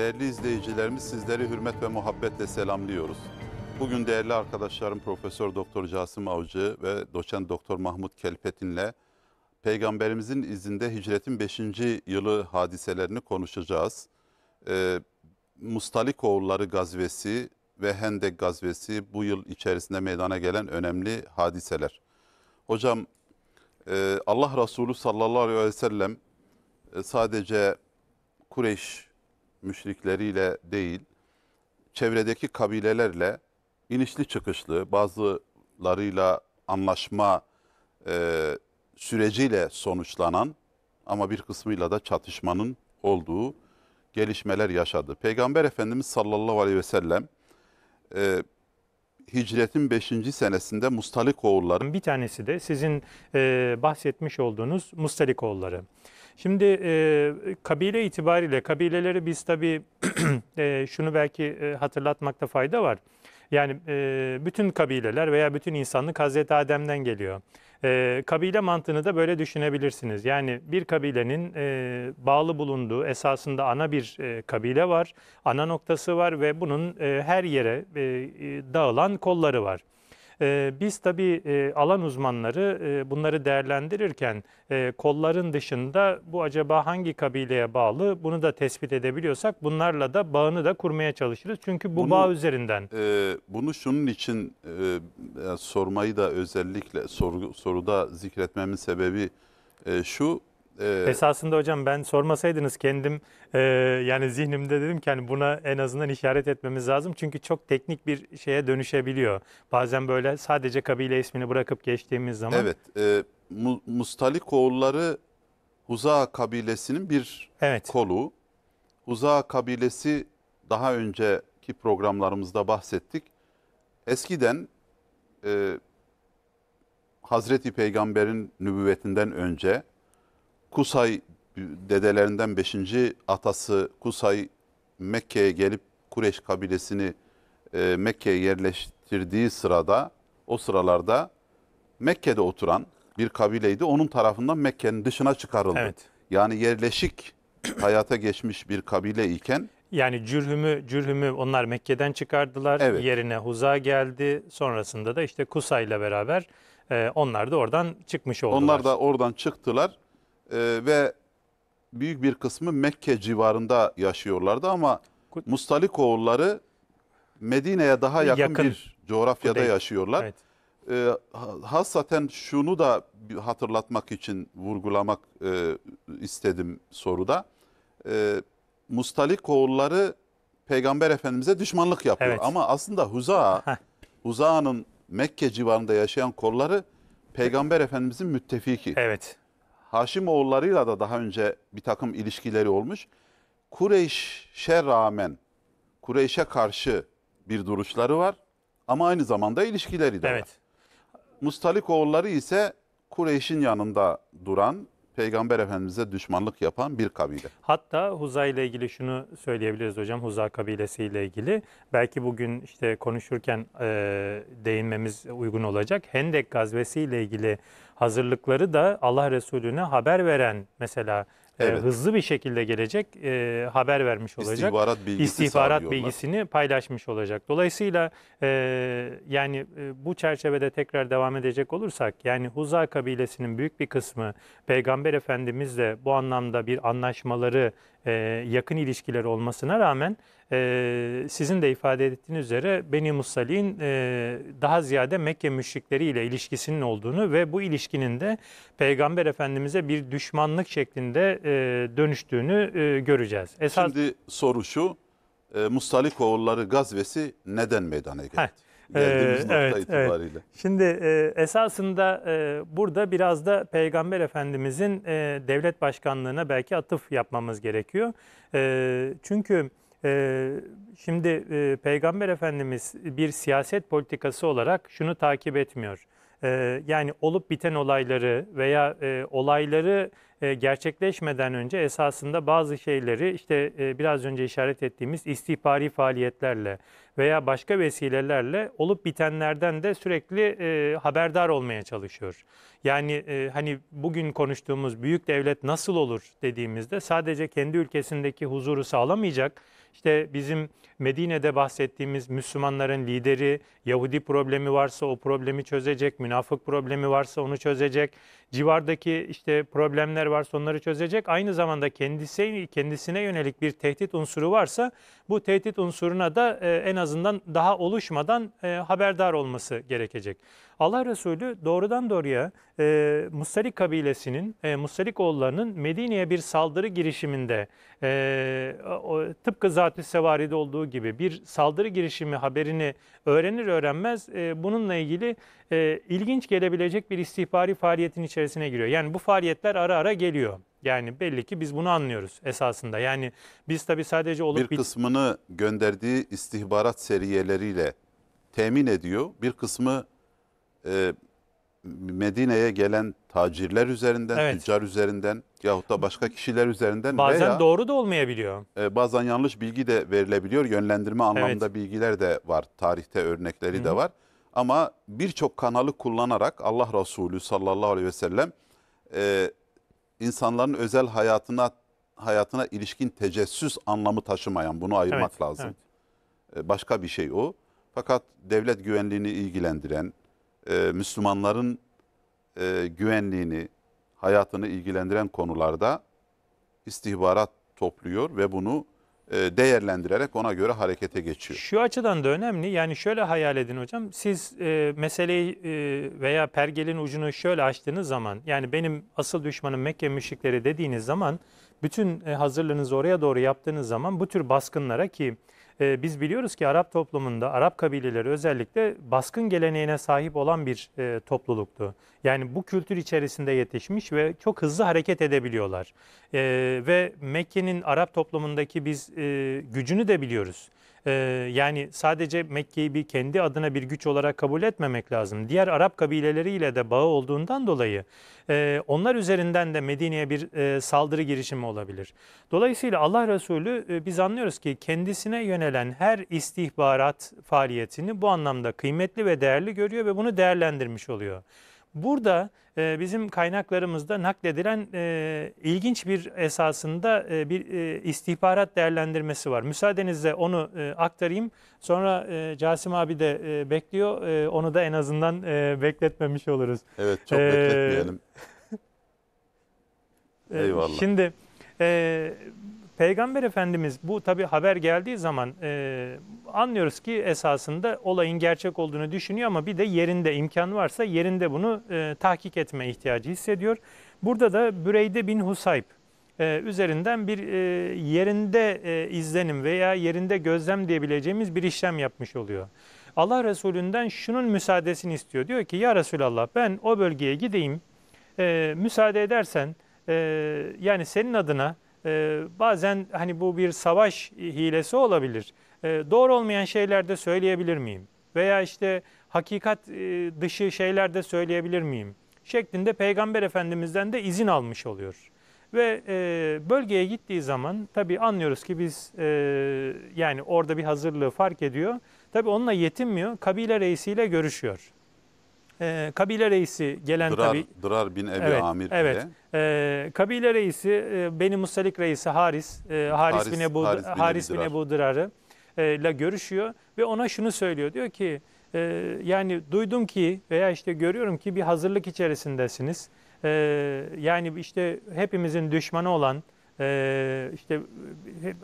Değerli izleyicilerimiz sizleri hürmet ve muhabbetle selamlıyoruz. Bugün değerli arkadaşlarım Profesör Doktor Casım Avcı ve Doçent Doktor Mahmut Kelpetin'le Peygamberimizin izinde hicretin 5. yılı hadiselerini konuşacağız. Ee, Mustalikoğulları gazvesi ve Hendek gazvesi bu yıl içerisinde meydana gelen önemli hadiseler. Hocam e, Allah Resulü sallallahu aleyhi ve sellem e, sadece Kureyş müşrikleriyle değil, çevredeki kabilelerle inişli çıkışlı, bazılarıyla anlaşma e, süreciyle sonuçlanan ama bir kısmıyla da çatışmanın olduğu gelişmeler yaşadı. Peygamber Efendimiz sallallahu aleyhi ve sellem e, hicretin 5. senesinde Mustalik oğulları. Bir tanesi de sizin e, bahsetmiş olduğunuz Mustalik oğulları. Şimdi e, kabile itibariyle kabileleri biz tabii e, şunu belki e, hatırlatmakta fayda var. Yani e, bütün kabileler veya bütün insanlık Hazreti Adem'den geliyor. E, kabile mantığını da böyle düşünebilirsiniz. Yani bir kabilenin e, bağlı bulunduğu esasında ana bir e, kabile var, ana noktası var ve bunun e, her yere e, e dağılan kolları var. Ee, biz tabii e, alan uzmanları e, bunları değerlendirirken e, kolların dışında bu acaba hangi kabileye bağlı bunu da tespit edebiliyorsak bunlarla da bağını da kurmaya çalışırız. Çünkü bu bunu, bağ üzerinden. bunu şunun için sormayı da özellikle soru, soruda zikretmemin sebebi şu e, Esasında hocam ben sormasaydınız kendim e, yani zihnimde dedim ki hani buna en azından işaret etmemiz lazım. Çünkü çok teknik bir şeye dönüşebiliyor. Bazen böyle sadece kabile ismini bırakıp geçtiğimiz zaman. Evet. E, Mustalikoğulları Huza kabilesinin bir evet. kolu. Huza kabilesi daha önceki programlarımızda bahsettik. Eskiden e, Hazreti Peygamber'in nübüvvetinden önce Kusay dedelerinden 5. atası Kusay Mekke'ye gelip Kureş kabilesini e, Mekke'ye yerleştirdiği sırada o sıralarda Mekke'de oturan bir kabileydi. Onun tarafından Mekke'nin dışına çıkarıldı. Evet. Yani yerleşik hayata geçmiş bir kabile iken yani Cürhüm'ü Cürhüm'ü onlar Mekke'den çıkardılar. Evet. Yerine Huza geldi. Sonrasında da işte Kusay'la beraber e, onlar da oradan çıkmış oldular. Onlar da oradan çıktılar e, ve büyük bir kısmı Mekke civarında yaşıyorlardı ama Mustalikoğulları Medine'ye daha yakın, yakın. bir coğrafyada Kudey. yaşıyorlar. Evet. E, hasaten şunu da hatırlatmak için vurgulamak e, istedim soruda. E, ee, Mustalikoğulları Peygamber Efendimiz'e düşmanlık yapıyor. Evet. Ama aslında Huza, Huza'nın Mekke civarında yaşayan kolları Peygamber Efendimiz'in müttefiki. Evet. Haşimoğullarıyla da daha önce bir takım ilişkileri olmuş. Kureyş'e rağmen, Kureyş'e karşı bir duruşları var ama aynı zamanda ilişkileri de evet. var. Mustalik oğulları ise Kureyş'in yanında duran, Peygamber Efendimiz'e düşmanlık yapan bir kabile. Hatta Huza ile ilgili şunu söyleyebiliriz hocam, Huza kabilesi ile ilgili. Belki bugün işte konuşurken e, değinmemiz uygun olacak. Hendek gazvesi ile ilgili hazırlıkları da Allah Resulüne haber veren mesela e, evet. e, hızlı bir şekilde gelecek e, haber vermiş olacak. İstihbarat, bilgisi İstihbarat bilgisini paylaşmış olacak. Dolayısıyla e, yani e, bu çerçevede tekrar devam edecek olursak yani Huza kabilesinin büyük bir kısmı Peygamber Efendimizle bu anlamda bir anlaşmaları e, yakın ilişkiler olmasına rağmen e, sizin de ifade ettiğiniz üzere Beni Musa'li'nin e, daha ziyade Mekke müşrikleriyle ilişkisinin olduğunu ve bu ilişkinin de Peygamber Efendimiz'e bir düşmanlık şeklinde e, dönüştüğünü e, göreceğiz. Esas... Şimdi soru şu, e, Musalik oğulları gazvesi neden meydana geldi? Heh. Geldiğimiz ee, nokta evet, itibariyle. Evet. Şimdi e, esasında e, burada biraz da Peygamber Efendimizin e, devlet başkanlığına belki atıf yapmamız gerekiyor. E, çünkü e, şimdi e, Peygamber Efendimiz bir siyaset politikası olarak şunu takip etmiyor. E, yani olup biten olayları veya e, olayları e, gerçekleşmeden önce esasında bazı şeyleri işte e, biraz önce işaret ettiğimiz istihbari faaliyetlerle veya başka vesilelerle olup bitenlerden de sürekli e, haberdar olmaya çalışıyor. Yani e, hani bugün konuştuğumuz büyük devlet nasıl olur dediğimizde sadece kendi ülkesindeki huzuru sağlamayacak işte bizim Medine'de bahsettiğimiz Müslümanların lideri Yahudi problemi varsa o problemi çözecek, münafık problemi varsa onu çözecek, civardaki işte problemler varsa onları çözecek. Aynı zamanda kendisi kendisine yönelik bir tehdit unsuru varsa bu tehdit unsuruna da e, en azından daha oluşmadan e, haberdar olması gerekecek. Allah Resulü doğrudan doğruya e, Mustalik kabilesinin, e, Mustalik oğullarının Medine'ye bir saldırı girişiminde e, o, tıpkı Zat-ı Sevari'de olduğu gibi bir saldırı girişimi haberini öğrenir öğrenmez e, bununla ilgili e, ilginç gelebilecek bir istihbari faaliyetin içerisine giriyor. Yani bu faaliyetler ara ara geliyor. Yani belli ki biz bunu anlıyoruz esasında. Yani biz tabii sadece olup... Bir kısmını gönderdiği istihbarat seriyeleriyle temin ediyor. Bir kısmı e, Medine'ye gelen tacirler üzerinden, Evet. tüccar üzerinden yahut da başka kişiler üzerinden Bazen veya doğru da olmayabiliyor. e, bazen yanlış bilgi de verilebiliyor. Yönlendirme anlamında bilgiler de var. Tarihte örnekleri de var. Ama birçok kanalı kullanarak Allah Resulü sallallahu aleyhi ve sellem e, insanların özel hayatına hayatına ilişkin tecessüs anlamı taşımayan bunu ayırmak Evet, lazım. evet. E, başka bir şey o. Fakat devlet güvenliğini ilgilendiren, e, Müslümanların e, güvenliğini, hayatını ilgilendiren konularda istihbarat topluyor ve bunu e, değerlendirerek ona göre harekete geçiyor. Şu açıdan da önemli. Yani şöyle hayal edin hocam. Siz e, meseleyi e, veya pergelin ucunu şöyle açtığınız zaman yani benim asıl düşmanım Mekke müşrikleri dediğiniz zaman bütün e, hazırlığınızı oraya doğru yaptığınız zaman bu tür baskınlara ki ee, biz biliyoruz ki Arap toplumunda Arap kabileleri özellikle baskın geleneğine sahip olan bir e, topluluktu. Yani bu kültür içerisinde yetişmiş ve çok hızlı hareket edebiliyorlar. E, ve Mekke'nin Arap toplumundaki biz e, gücünü de biliyoruz. Ee, yani sadece Mekke'yi bir kendi adına bir güç olarak kabul etmemek lazım. Diğer Arap kabileleriyle de bağı olduğundan dolayı e, onlar üzerinden de Medine'ye bir e, saldırı girişimi olabilir. Dolayısıyla Allah Resulü e, biz anlıyoruz ki kendisine yönelen her istihbarat faaliyetini bu anlamda kıymetli ve değerli görüyor ve bunu değerlendirmiş oluyor. Burada e, bizim kaynaklarımızda nakledilen e, ilginç bir esasında e, bir e, istihbarat değerlendirmesi var. Müsaadenizle onu e, aktarayım. Sonra e, Casim abi de e, bekliyor. E, onu da en azından e, bekletmemiş oluruz. Evet çok bekletmeyelim. E, e, Eyvallah. Şimdi e, Peygamber Efendimiz bu tabi haber geldiği zaman e, anlıyoruz ki esasında olayın gerçek olduğunu düşünüyor ama bir de yerinde imkan varsa yerinde bunu e, tahkik etme ihtiyacı hissediyor. Burada da Büreyde bin Husayb e, üzerinden bir e, yerinde e, izlenim veya yerinde gözlem diyebileceğimiz bir işlem yapmış oluyor. Allah Resulü'nden şunun müsaadesini istiyor. Diyor ki ya Resulallah ben o bölgeye gideyim e, müsaade edersen e, yani senin adına e, bazen hani bu bir savaş hilesi olabilir. E, doğru olmayan şeyler de söyleyebilir miyim? Veya işte hakikat e, dışı şeyler de söyleyebilir miyim? Şeklinde Peygamber Efendimiz'den de izin almış oluyor. Ve e, bölgeye gittiği zaman tabii anlıyoruz ki biz e, yani orada bir hazırlığı fark ediyor. Tabii onunla yetinmiyor. Kabile reisiyle görüşüyor. E, kabile reisi gelen Dırar, tabii. Dırar bin Ebi evet, Amir. Evet. E, kabile reisi e, Beni Musalik reisi Haris, e, Haris, Haris bin Ebu, Haris bin, Haris bin Ebu Dırar'ı e, ile görüşüyor ve ona şunu söylüyor. Diyor ki e, yani duydum ki veya işte görüyorum ki bir hazırlık içerisindesiniz. E, yani işte hepimizin düşmanı olan e, işte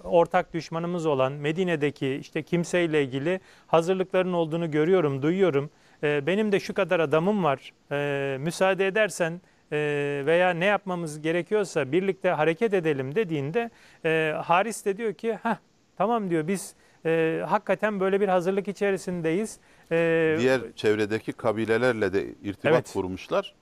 ortak düşmanımız olan Medine'deki işte kimseyle ilgili hazırlıkların olduğunu görüyorum, duyuyorum. Ee, benim de şu kadar adamım var ee, müsaade edersen e, veya ne yapmamız gerekiyorsa birlikte hareket edelim dediğinde e, Haris de diyor ki Hah, tamam diyor biz e, hakikaten böyle bir hazırlık içerisindeyiz. E, Diğer çevredeki kabilelerle de irtibat Evet. kurmuşlar.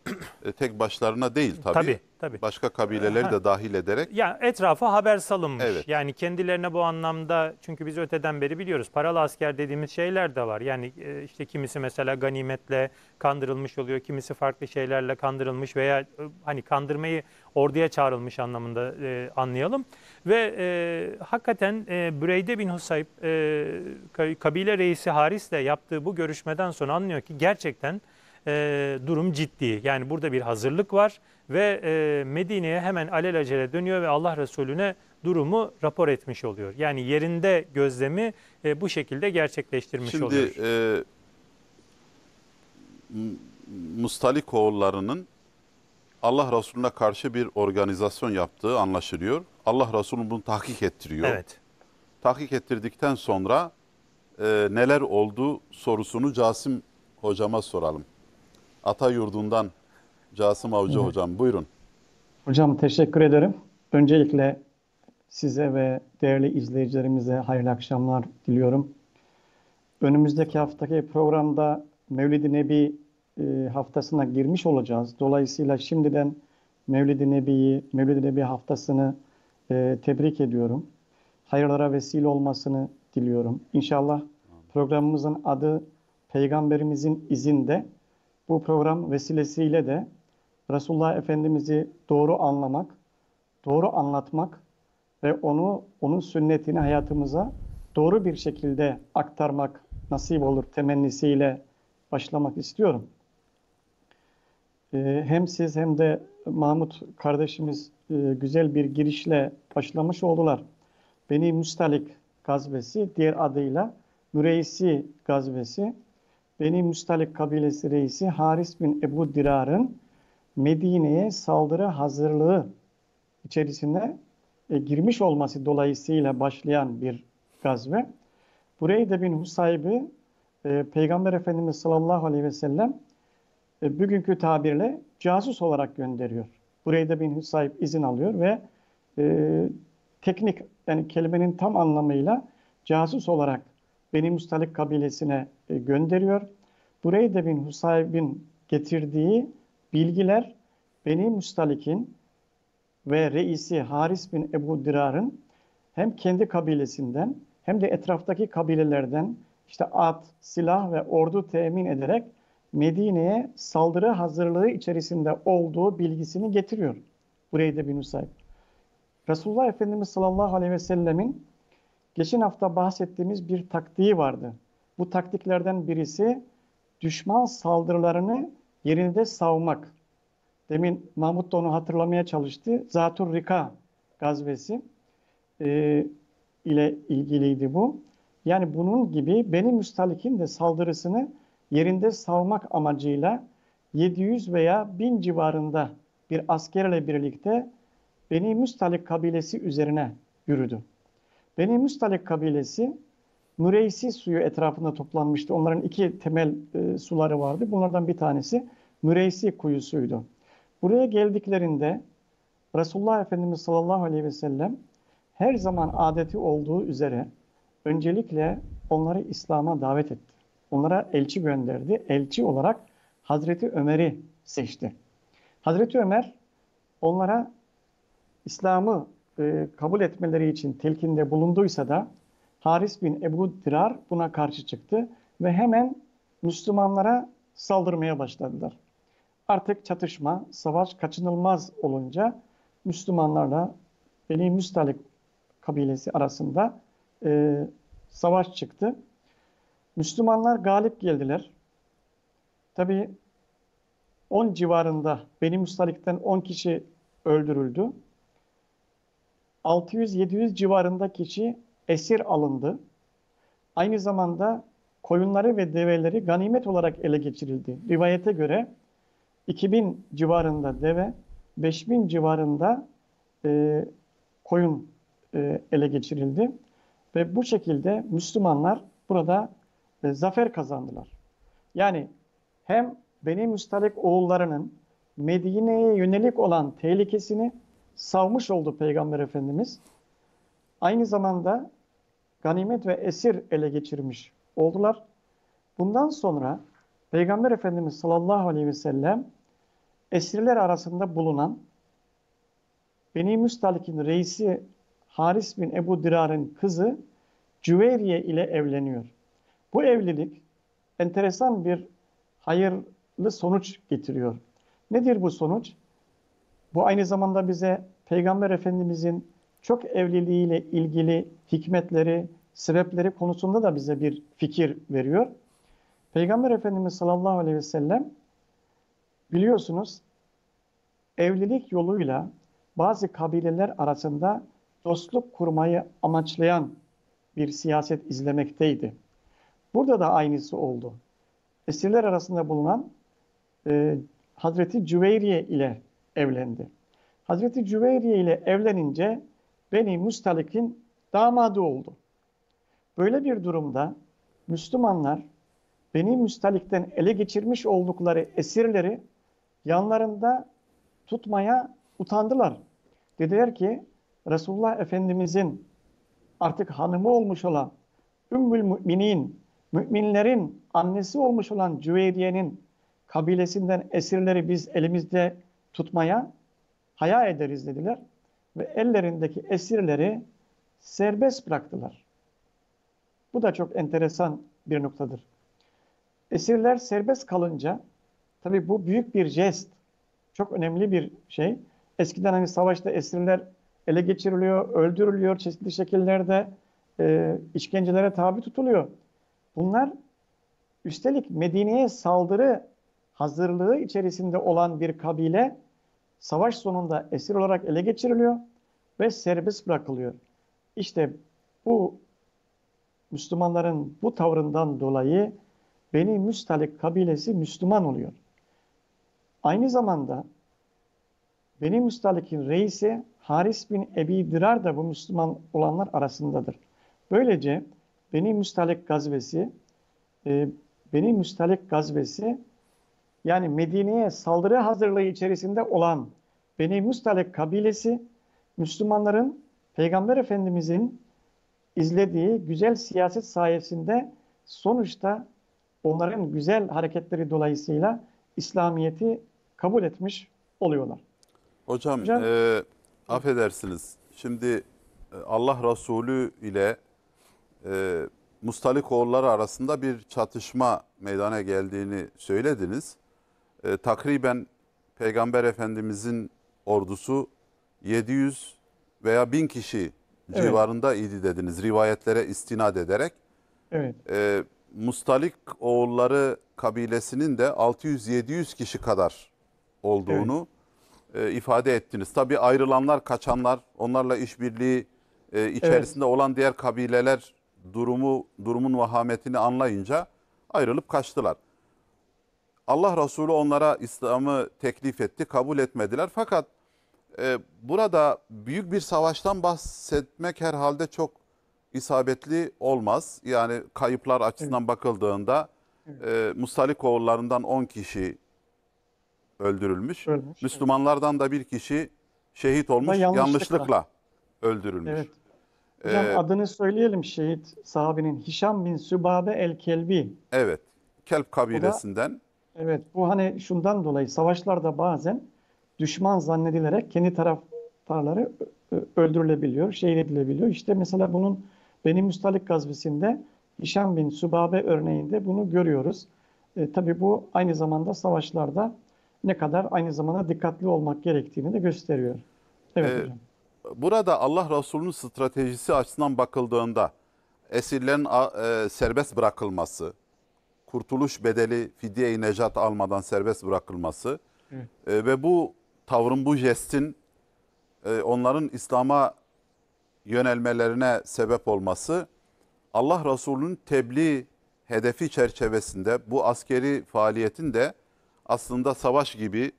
E, tek başlarına değil tabii. Tabii, tabii. Başka kabileleri de dahil ederek Ya etrafa haber salınmış. Evet. Yani kendilerine bu anlamda çünkü biz öteden beri biliyoruz paralı asker dediğimiz şeyler de var. Yani e, işte kimisi mesela ganimetle kandırılmış oluyor, kimisi farklı şeylerle kandırılmış veya e, hani kandırmayı orduya çağrılmış anlamında e, anlayalım. Ve e, hakikaten e, Büreyde bin Husayb e, kabile reisi Haris'le yaptığı bu görüşmeden sonra anlıyor ki gerçekten e, durum ciddi. Yani burada bir hazırlık var ve e, Medine'ye hemen alelacele dönüyor ve Allah Resulüne durumu rapor etmiş oluyor. Yani yerinde gözlemi e, bu şekilde gerçekleştirmiş Şimdi, oluyor. Şimdi e, Mustalik oğullarının Allah Resulüne karşı bir organizasyon yaptığı anlaşılıyor. Allah Resulü bunu tahkik ettiriyor. Evet. Tahkik ettirdikten sonra e, neler oldu sorusunu Casim hocama soralım. Ata yurdundan Casım Avcı evet. hocam buyurun. Hocam teşekkür ederim. Öncelikle size ve değerli izleyicilerimize hayırlı akşamlar diliyorum. Önümüzdeki haftaki programda Mevlid-i Nebi e, haftasına girmiş olacağız. Dolayısıyla şimdiden Mevlid-i Nebi'yi, Mevlid-i Nebi haftasını e, tebrik ediyorum. Hayırlara vesile olmasını diliyorum. İnşallah programımızın adı Peygamberimizin izinde. Bu program vesilesiyle de Resulullah Efendimiz'i doğru anlamak, doğru anlatmak ve onu onun sünnetini hayatımıza doğru bir şekilde aktarmak nasip olur temennisiyle başlamak istiyorum. Ee, hem siz hem de Mahmut kardeşimiz e, güzel bir girişle başlamış oldular. Beni Müstalik gazvesi, diğer adıyla Müreisi gazvesi, Beni Müstalik kabilesi reisi Haris bin Ebu Dirar'ın Medine'ye saldırı hazırlığı içerisine e, girmiş olması dolayısıyla başlayan bir gazve. Bureyde bin Husaybi e, Peygamber Efendimiz sallallahu aleyhi ve sellem e, bugünkü tabirle casus olarak gönderiyor. Burayı da bin sahip izin alıyor ve e, teknik yani kelimenin tam anlamıyla casus olarak Beni Mustalik kabilesine e, gönderiyor. Burayı da bin Husayb'in getirdiği bilgiler Beni Mustalik'in ve reisi Haris bin Ebu Dirar'ın hem kendi kabilesinden hem de etraftaki kabilelerden işte at, silah ve ordu temin ederek Medine'ye saldırı hazırlığı içerisinde olduğu bilgisini getiriyor. Burayı da bir müsait. Resulullah Efendimiz sallallahu aleyhi ve sellemin geçen hafta bahsettiğimiz bir taktiği vardı. Bu taktiklerden birisi düşman saldırılarını yerinde savmak. Demin Mahmut da onu hatırlamaya çalıştı. Zatur Rika gazvesi e, ile ilgiliydi bu. Yani bunun gibi Beni Müstalik'in de saldırısını yerinde savmak amacıyla 700 veya 1000 civarında bir askerle birlikte Beni Müstalik kabilesi üzerine yürüdü. Beni Müstalik kabilesi Müreysi suyu etrafında toplanmıştı. Onların iki temel e, suları vardı. Bunlardan bir tanesi Müreysi kuyusuydu. Buraya geldiklerinde Resulullah Efendimiz sallallahu aleyhi ve sellem her zaman adeti olduğu üzere öncelikle onları İslam'a davet etti onlara elçi gönderdi. Elçi olarak Hazreti Ömer'i seçti. Hazreti Ömer onlara İslam'ı e, kabul etmeleri için telkinde bulunduysa da Haris bin Ebu Dirar buna karşı çıktı ve hemen Müslümanlara saldırmaya başladılar. Artık çatışma, savaş kaçınılmaz olunca Müslümanlarla Beni Müstalik kabilesi arasında e, savaş çıktı. Müslümanlar galip geldiler. Tabi 10 civarında Beni Müstalik'ten 10 kişi öldürüldü. 600-700 civarında kişi esir alındı. Aynı zamanda koyunları ve develeri ganimet olarak ele geçirildi. Rivayete göre 2000 civarında deve, 5000 civarında e, koyun e, ele geçirildi. Ve bu şekilde Müslümanlar burada e, zafer kazandılar. Yani hem Beni Müstalek oğullarının Medine'ye yönelik olan tehlikesini savmış oldu Peygamber Efendimiz. Aynı zamanda ganimet ve esir ele geçirmiş oldular. Bundan sonra Peygamber Efendimiz sallallahu aleyhi ve sellem esirler arasında bulunan Beni Müstalik'in reisi Haris bin Ebu Dirar'ın kızı Cüveyriye ile evleniyor. Bu evlilik enteresan bir hayırlı sonuç getiriyor. Nedir bu sonuç? Bu aynı zamanda bize Peygamber Efendimizin çok evliliğiyle ilgili hikmetleri, sebepleri konusunda da bize bir fikir veriyor. Peygamber Efendimiz sallallahu aleyhi ve sellem biliyorsunuz evlilik yoluyla bazı kabileler arasında dostluk kurmayı amaçlayan bir siyaset izlemekteydi. Burada da aynısı oldu. Esirler arasında bulunan e, Hazreti Cüveyriye ile evlendi. Hazreti Cüveyriye ile evlenince Beni Mustalik'in damadı oldu. Böyle bir durumda Müslümanlar Beni Mustalik'ten ele geçirmiş oldukları esirleri yanlarında tutmaya utandılar. Dediler ki Resulullah Efendimizin artık hanımı olmuş olan Ümmül Müminin Müminlerin annesi olmuş olan Cüveyriye'nin kabilesinden esirleri biz elimizde tutmaya haya ederiz dediler. Ve ellerindeki esirleri serbest bıraktılar. Bu da çok enteresan bir noktadır. Esirler serbest kalınca, tabi bu büyük bir jest, çok önemli bir şey. Eskiden hani savaşta esirler ele geçiriliyor, öldürülüyor, çeşitli şekillerde e, işkencelere tabi tutuluyor. Bunlar üstelik Medine'ye saldırı hazırlığı içerisinde olan bir kabile savaş sonunda esir olarak ele geçiriliyor ve serbest bırakılıyor. İşte bu Müslümanların bu tavrından dolayı Beni Müstalik kabilesi Müslüman oluyor. Aynı zamanda Beni Müstalik'in reisi Haris bin Ebi Dirar da bu Müslüman olanlar arasındadır. Böylece Beni Müstalek gazvesi e, Beni Müstalek gazvesi yani Medine'ye saldırı hazırlığı içerisinde olan Beni Müstalek kabilesi Müslümanların Peygamber Efendimizin izlediği güzel siyaset sayesinde sonuçta onların güzel hareketleri dolayısıyla İslamiyet'i kabul etmiş oluyorlar. Hocam, Hocam e, affedersiniz. Şimdi e, Allah Resulü ile e, Mustalikoğulları arasında bir çatışma meydana geldiğini söylediniz. E, takriben Peygamber Efendimizin ordusu 700 veya 1000 kişi evet. civarında idi dediniz rivayetlere istinad ederek. Evet. E, Mustalik oğulları kabilesinin de 600-700 kişi kadar olduğunu evet. e, ifade ettiniz. Tabii ayrılanlar, kaçanlar, onlarla işbirliği e, içerisinde evet. olan diğer kabileler durumu durumun vahametini anlayınca ayrılıp kaçtılar. Allah Resulü onlara İslam'ı teklif etti, kabul etmediler. Fakat e, burada büyük bir savaştan bahsetmek herhalde çok isabetli olmaz. Yani kayıplar açısından evet. bakıldığında evet. e, Mustalik oğullarından 10 kişi öldürülmüş. Ölmüş, Müslümanlardan evet. da bir kişi şehit olmuş yanlışlıkla. yanlışlıkla öldürülmüş. Evet ee, adını söyleyelim şehit sahabinin. Hişam bin Sübabe el-Kelbi. Evet. Kelp kabilesinden. Da, evet. Bu hani şundan dolayı savaşlarda bazen düşman zannedilerek kendi taraftarları öldürülebiliyor, şehit edilebiliyor. İşte mesela bunun Beni Müstalik gazvesinde Hişam bin Sübabe örneğinde bunu görüyoruz. E, tabii bu aynı zamanda savaşlarda ne kadar aynı zamanda dikkatli olmak gerektiğini de gösteriyor. Evet ee, hocam burada Allah Resulü'nün stratejisi açısından bakıldığında esirlerin e, serbest bırakılması, kurtuluş bedeli fidye-i necat almadan serbest bırakılması e, ve bu tavrın, bu jestin e, onların İslam'a yönelmelerine sebep olması Allah Resulü'nün tebliğ hedefi çerçevesinde bu askeri faaliyetin de aslında savaş gibi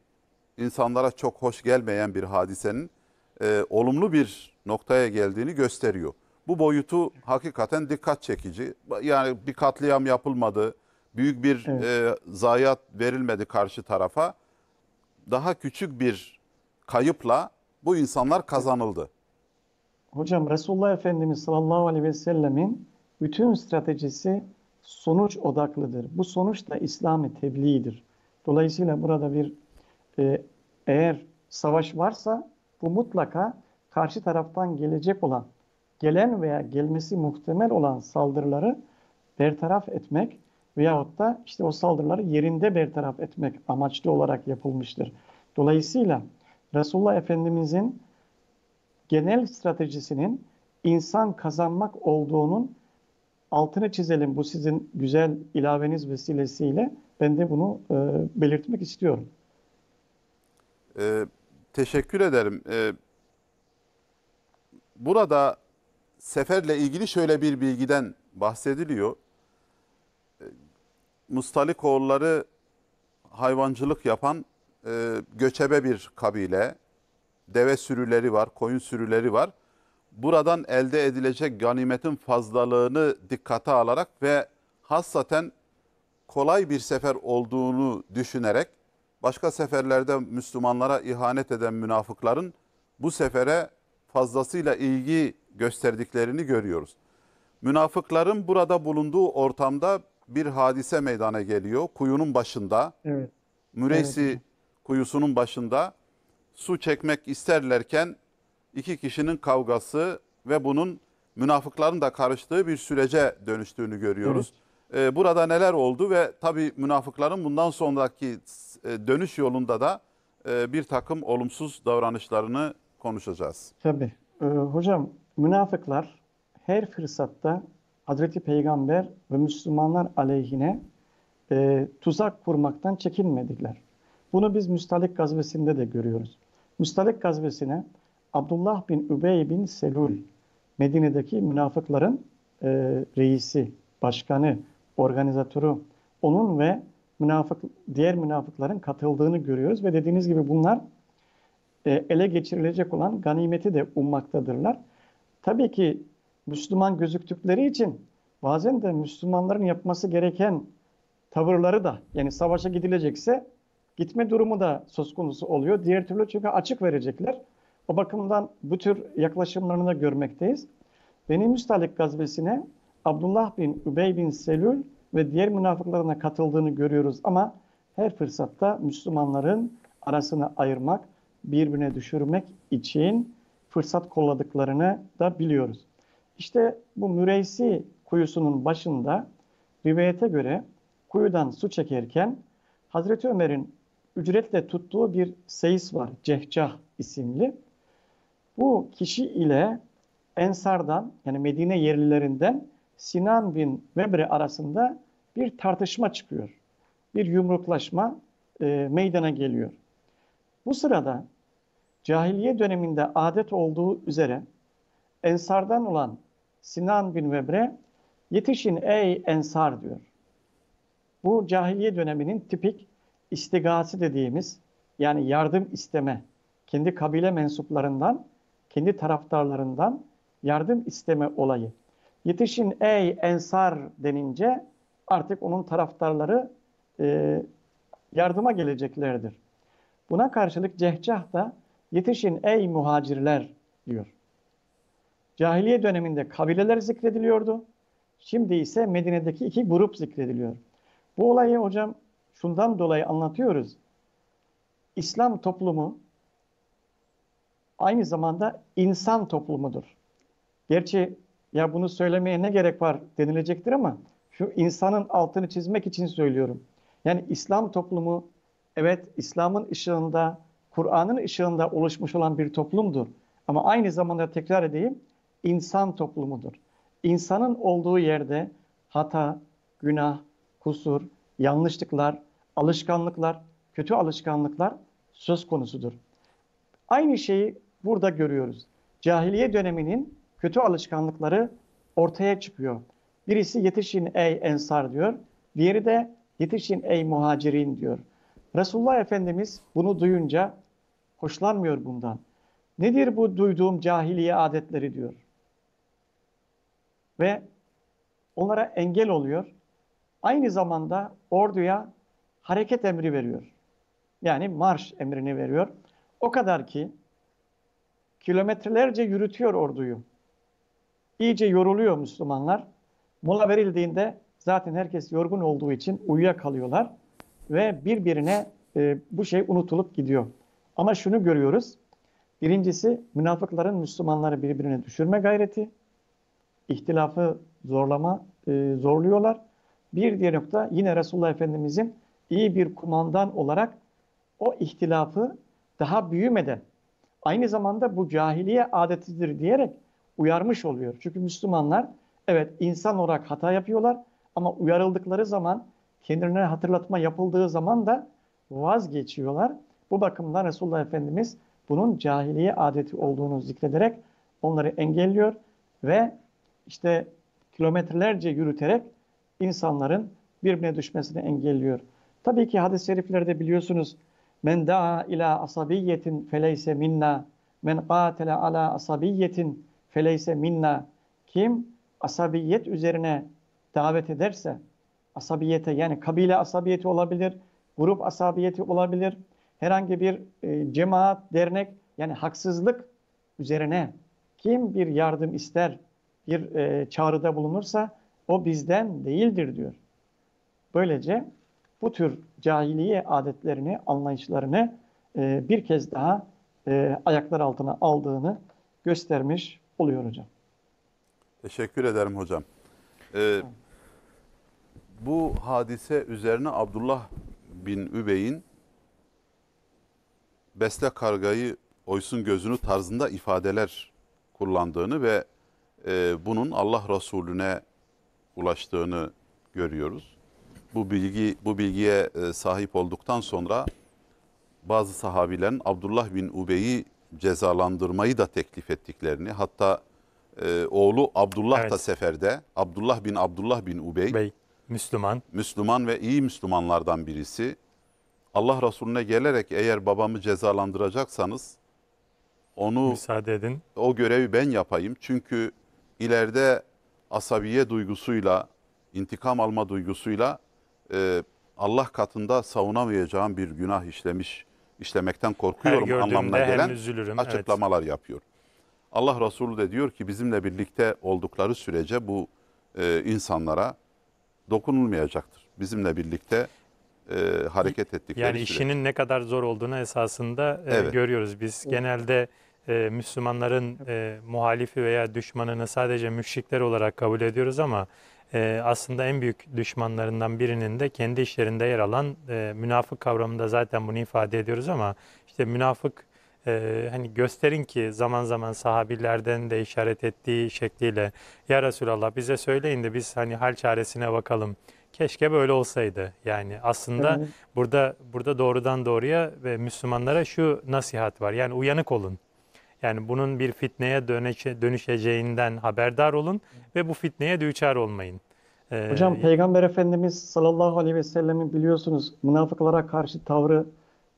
insanlara çok hoş gelmeyen bir hadisenin e, olumlu bir noktaya geldiğini gösteriyor. Bu boyutu hakikaten dikkat çekici. Yani bir katliam yapılmadı, büyük bir evet. e, zayiat verilmedi karşı tarafa. Daha küçük bir kayıpla bu insanlar kazanıldı. Hocam Resulullah Efendimiz sallallahu aleyhi ve sellemin bütün stratejisi sonuç odaklıdır. Bu sonuç da İslam'ı tebliğidir. Dolayısıyla burada bir e, eğer savaş varsa bu mutlaka karşı taraftan gelecek olan, gelen veya gelmesi muhtemel olan saldırıları bertaraf etmek veyahut da işte o saldırıları yerinde bertaraf etmek amaçlı olarak yapılmıştır. Dolayısıyla Resulullah Efendimizin genel stratejisinin insan kazanmak olduğunun altını çizelim bu sizin güzel ilaveniz vesilesiyle. Ben de bunu e, belirtmek istiyorum. Ee, Teşekkür ederim. Ee, burada seferle ilgili şöyle bir bilgiden bahsediliyor. Ee, Mustalikoğulları hayvancılık yapan e, göçebe bir kabile. Deve sürüleri var, koyun sürüleri var. Buradan elde edilecek ganimetin fazlalığını dikkate alarak ve hassaten kolay bir sefer olduğunu düşünerek başka seferlerde Müslümanlara ihanet eden münafıkların bu sefere fazlasıyla ilgi gösterdiklerini görüyoruz. Münafıkların burada bulunduğu ortamda bir hadise meydana geliyor. Kuyunun başında, evet. Müreysi evet. kuyusunun başında su çekmek isterlerken iki kişinin kavgası ve bunun münafıkların da karıştığı bir sürece dönüştüğünü görüyoruz. Evet. Ee, burada neler oldu ve tabi münafıkların bundan sonraki e, dönüş yolunda da e, bir takım olumsuz davranışlarını konuşacağız. Tabi ee, hocam münafıklar her fırsatta Hazreti Peygamber ve Müslümanlar aleyhine e, tuzak kurmaktan çekinmediler. Bunu biz Müstalik gazvesinde de görüyoruz. Müstalik gazvesine Abdullah bin Übey bin Selul, Medine'deki münafıkların e, reisi, başkanı organizatörü onun ve münafık diğer münafıkların katıldığını görüyoruz ve dediğiniz gibi bunlar e, ele geçirilecek olan ganimeti de ummaktadırlar. Tabii ki Müslüman gözüktükleri için bazen de Müslümanların yapması gereken tavırları da yani savaşa gidilecekse gitme durumu da söz konusu oluyor. Diğer türlü çünkü açık verecekler. O bakımdan bu tür yaklaşımlarını da görmekteyiz. Beni Müstalik gazvesine Abdullah bin Übey bin Selül ve diğer münafıklarına katıldığını görüyoruz ama her fırsatta Müslümanların arasını ayırmak, birbirine düşürmek için fırsat kolladıklarını da biliyoruz. İşte bu müreysi kuyusunun başında rivayete göre kuyudan su çekerken Hazreti Ömer'in ücretle tuttuğu bir seyis var. Cehcah isimli. Bu kişi ile Ensardan yani Medine yerlilerinden Sinan bin Webre arasında bir tartışma çıkıyor. Bir yumruklaşma e, meydana geliyor. Bu sırada cahiliye döneminde adet olduğu üzere Ensardan olan Sinan bin Webre yetişin ey Ensar diyor. Bu cahiliye döneminin tipik istigası dediğimiz yani yardım isteme, kendi kabile mensuplarından, kendi taraftarlarından yardım isteme olayı. Yetişin ey ensar denince artık onun taraftarları e, yardıma geleceklerdir. Buna karşılık Cehcah da yetişin ey muhacirler diyor. Cahiliye döneminde kabileler zikrediliyordu. Şimdi ise Medine'deki iki grup zikrediliyor. Bu olayı hocam şundan dolayı anlatıyoruz. İslam toplumu aynı zamanda insan toplumudur. Gerçi ya bunu söylemeye ne gerek var denilecektir ama şu insanın altını çizmek için söylüyorum. Yani İslam toplumu evet İslam'ın ışığında, Kur'an'ın ışığında oluşmuş olan bir toplumdur. Ama aynı zamanda tekrar edeyim, insan toplumudur. İnsanın olduğu yerde hata, günah, kusur, yanlışlıklar, alışkanlıklar, kötü alışkanlıklar söz konusudur. Aynı şeyi burada görüyoruz. Cahiliye döneminin kötü alışkanlıkları ortaya çıkıyor. Birisi yetişin ey ensar diyor. Diğeri de yetişin ey muhacirin diyor. Resulullah Efendimiz bunu duyunca hoşlanmıyor bundan. Nedir bu duyduğum cahiliye adetleri diyor. Ve onlara engel oluyor. Aynı zamanda orduya hareket emri veriyor. Yani marş emrini veriyor. O kadar ki kilometrelerce yürütüyor orduyu iyice yoruluyor Müslümanlar. Mola verildiğinde zaten herkes yorgun olduğu için uyuyakalıyorlar ve birbirine e, bu şey unutulup gidiyor. Ama şunu görüyoruz. Birincisi münafıkların Müslümanları birbirine düşürme gayreti, ihtilafı zorlama, e, zorluyorlar. Bir diğer nokta yine Resulullah Efendimizin iyi bir kumandan olarak o ihtilafı daha büyümeden, aynı zamanda bu cahiliye adetidir diyerek uyarmış oluyor. Çünkü Müslümanlar evet insan olarak hata yapıyorlar ama uyarıldıkları zaman kendilerine hatırlatma yapıldığı zaman da vazgeçiyorlar. Bu bakımdan Resulullah Efendimiz bunun cahiliye adeti olduğunu zikrederek onları engelliyor ve işte kilometrelerce yürüterek insanların birbirine düşmesini engelliyor. Tabii ki hadis-i şeriflerde biliyorsunuz men daa ila asabiyyetin feleyse minna men qatala ala asabiyyetin Feleyse minna kim asabiyet üzerine davet ederse asabiyete yani kabile asabiyeti olabilir, grup asabiyeti olabilir, herhangi bir e, cemaat, dernek yani haksızlık üzerine kim bir yardım ister, bir e, çağrıda bulunursa o bizden değildir diyor. Böylece bu tür cahiliye adetlerini, anlayışlarını e, bir kez daha e, ayaklar altına aldığını göstermiş oluyor hocam. Teşekkür ederim hocam. Ee, bu hadise üzerine Abdullah bin Übey'in besle kargayı oysun gözünü tarzında ifadeler kullandığını ve e, bunun Allah Resulüne ulaştığını görüyoruz. Bu bilgi bu bilgiye e, sahip olduktan sonra bazı sahabilerin Abdullah bin Ubey'i cezalandırmayı da teklif ettiklerini hatta e, oğlu Abdullah evet. da seferde Abdullah bin Abdullah bin Ubey Bey, Müslüman Müslüman ve iyi Müslümanlardan birisi Allah Resulüne gelerek eğer babamı cezalandıracaksanız onu müsaade edin. O görevi ben yapayım. Çünkü ileride asabiye duygusuyla, intikam alma duygusuyla e, Allah katında savunamayacağım bir günah işlemiş işlemekten korkuyorum Her anlamına gelen üzülürüm, açıklamalar evet. yapıyor. Allah Resulü de diyor ki bizimle birlikte oldukları sürece bu e, insanlara dokunulmayacaktır. Bizimle birlikte e, hareket ettikleri Yani işinin ne kadar zor olduğunu esasında e, evet. görüyoruz. Biz genelde e, Müslümanların e, muhalifi veya düşmanını sadece müşrikler olarak kabul ediyoruz ama e, aslında en büyük düşmanlarından birinin de kendi işlerinde yer alan e, münafık kavramında zaten bunu ifade ediyoruz ama işte münafık e, hani gösterin ki zaman zaman sahabilerden de işaret ettiği şekliyle ya Resulallah bize söyleyin de biz hani hal çaresine bakalım. Keşke böyle olsaydı. Yani aslında evet. burada burada doğrudan doğruya ve Müslümanlara şu nasihat var. Yani uyanık olun. Yani bunun bir fitneye dönüşeceğinden haberdar olun ve bu fitneye düçar olmayın. Ee, Hocam Peygamber Efendimiz sallallahu aleyhi ve sellemin biliyorsunuz münafıklara karşı tavrı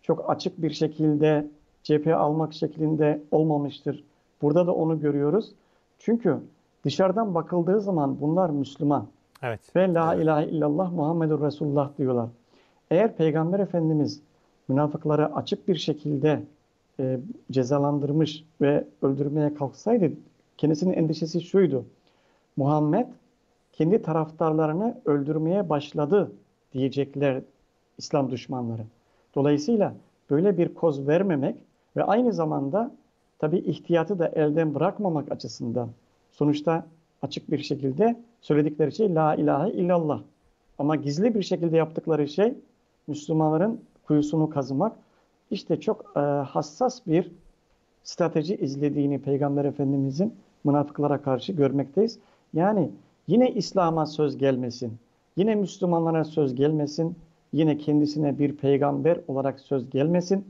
çok açık bir şekilde cephe almak şeklinde olmamıştır. Burada da onu görüyoruz. Çünkü dışarıdan bakıldığı zaman bunlar Müslüman. Evet. Ve la ilahe illallah Muhammedur Resulullah diyorlar. Eğer Peygamber Efendimiz münafıklara açık bir şekilde e, cezalandırmış ve öldürmeye kalksaydı kendisinin endişesi şuydu. Muhammed kendi taraftarlarını öldürmeye başladı diyecekler İslam düşmanları. Dolayısıyla böyle bir koz vermemek ve aynı zamanda tabii ihtiyatı da elden bırakmamak açısından sonuçta açık bir şekilde söyledikleri şey la ilahe illallah. Ama gizli bir şekilde yaptıkları şey Müslümanların kuyusunu kazımak işte çok e, hassas bir strateji izlediğini Peygamber Efendimizin münafıklara karşı görmekteyiz. Yani yine İslam'a söz gelmesin, yine Müslümanlara söz gelmesin, yine kendisine bir peygamber olarak söz gelmesin.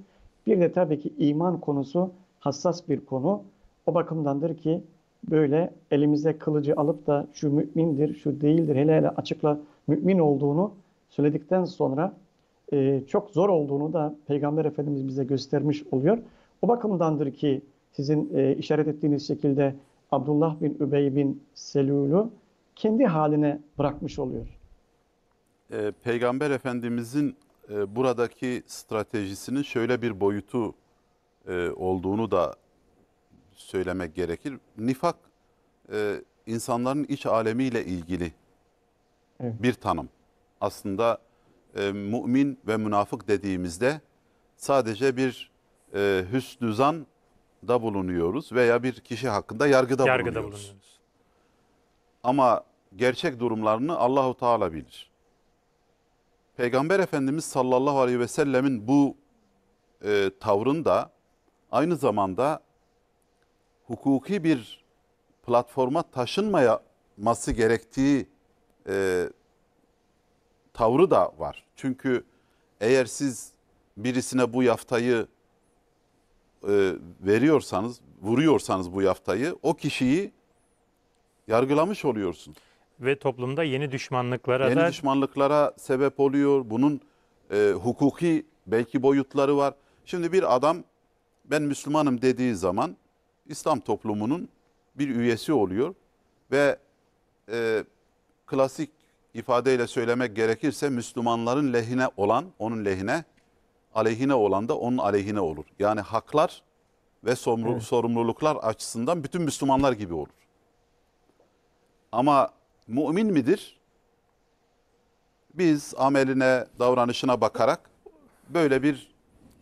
Bir de tabii ki iman konusu hassas bir konu. O bakımdandır ki böyle elimize kılıcı alıp da şu mümindir, şu değildir, hele hele açıkla mümin olduğunu söyledikten sonra e, çok zor olduğunu da Peygamber Efendimiz bize göstermiş oluyor. O bakımdandır ki sizin e, işaret ettiğiniz şekilde Abdullah bin Übey bin Selul'u kendi haline bırakmış oluyor. E, Peygamber Efendimizin e, buradaki stratejisinin şöyle bir boyutu e, olduğunu da söylemek gerekir. Nifak e, insanların iç alemiyle ilgili evet. bir tanım. Aslında e, mümin ve münafık dediğimizde sadece bir e, hüsnü zan da bulunuyoruz veya bir kişi hakkında yargıda, yargıda bulunuyoruz. bulunuyoruz. Ama gerçek durumlarını Allahu Teala bilir. Peygamber Efendimiz sallallahu aleyhi ve sellemin bu e, tavrında aynı zamanda hukuki bir platforma taşınmaması gerektiği e, tavrı da var. Çünkü eğer siz birisine bu yaftayı e, veriyorsanız, vuruyorsanız bu yaftayı o kişiyi yargılamış oluyorsun. Ve toplumda yeni düşmanlıklara yeni da... düşmanlıklara sebep oluyor. Bunun e, hukuki belki boyutları var. Şimdi bir adam ben Müslümanım dediği zaman İslam toplumunun bir üyesi oluyor ve e, klasik ifadeyle söylemek gerekirse Müslümanların lehine olan onun lehine, aleyhine olan da onun aleyhine olur. Yani haklar ve sorumluluklar açısından bütün Müslümanlar gibi olur. Ama mümin midir? Biz ameline, davranışına bakarak böyle bir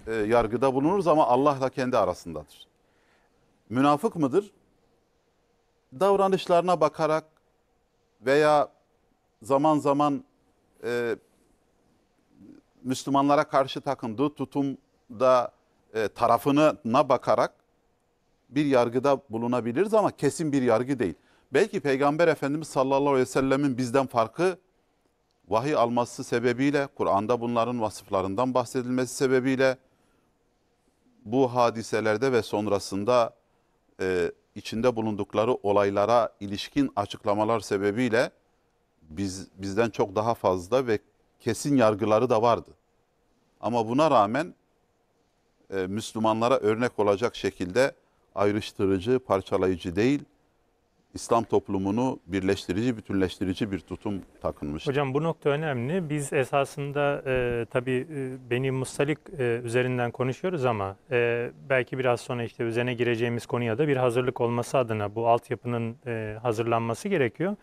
e, yargıda bulunuruz ama Allah'la kendi arasındadır. Münafık mıdır? Davranışlarına bakarak veya zaman zaman e, Müslümanlara karşı takındığı tutumda e, tarafına bakarak bir yargıda bulunabiliriz ama kesin bir yargı değil. Belki Peygamber Efendimiz sallallahu aleyhi ve sellemin bizden farkı vahiy alması sebebiyle, Kur'an'da bunların vasıflarından bahsedilmesi sebebiyle bu hadiselerde ve sonrasında e, içinde bulundukları olaylara ilişkin açıklamalar sebebiyle biz bizden çok daha fazla ve kesin yargıları da vardı. Ama buna rağmen e, Müslümanlara örnek olacak şekilde ayrıştırıcı, parçalayıcı değil, İslam toplumunu birleştirici, bütünleştirici bir tutum takınmış. Hocam bu nokta önemli. Biz esasında e, tabii e, Beni Mustalik e, üzerinden konuşuyoruz ama e, belki biraz sonra işte üzerine gireceğimiz konuya da bir hazırlık olması adına bu altyapının e, hazırlanması gerekiyor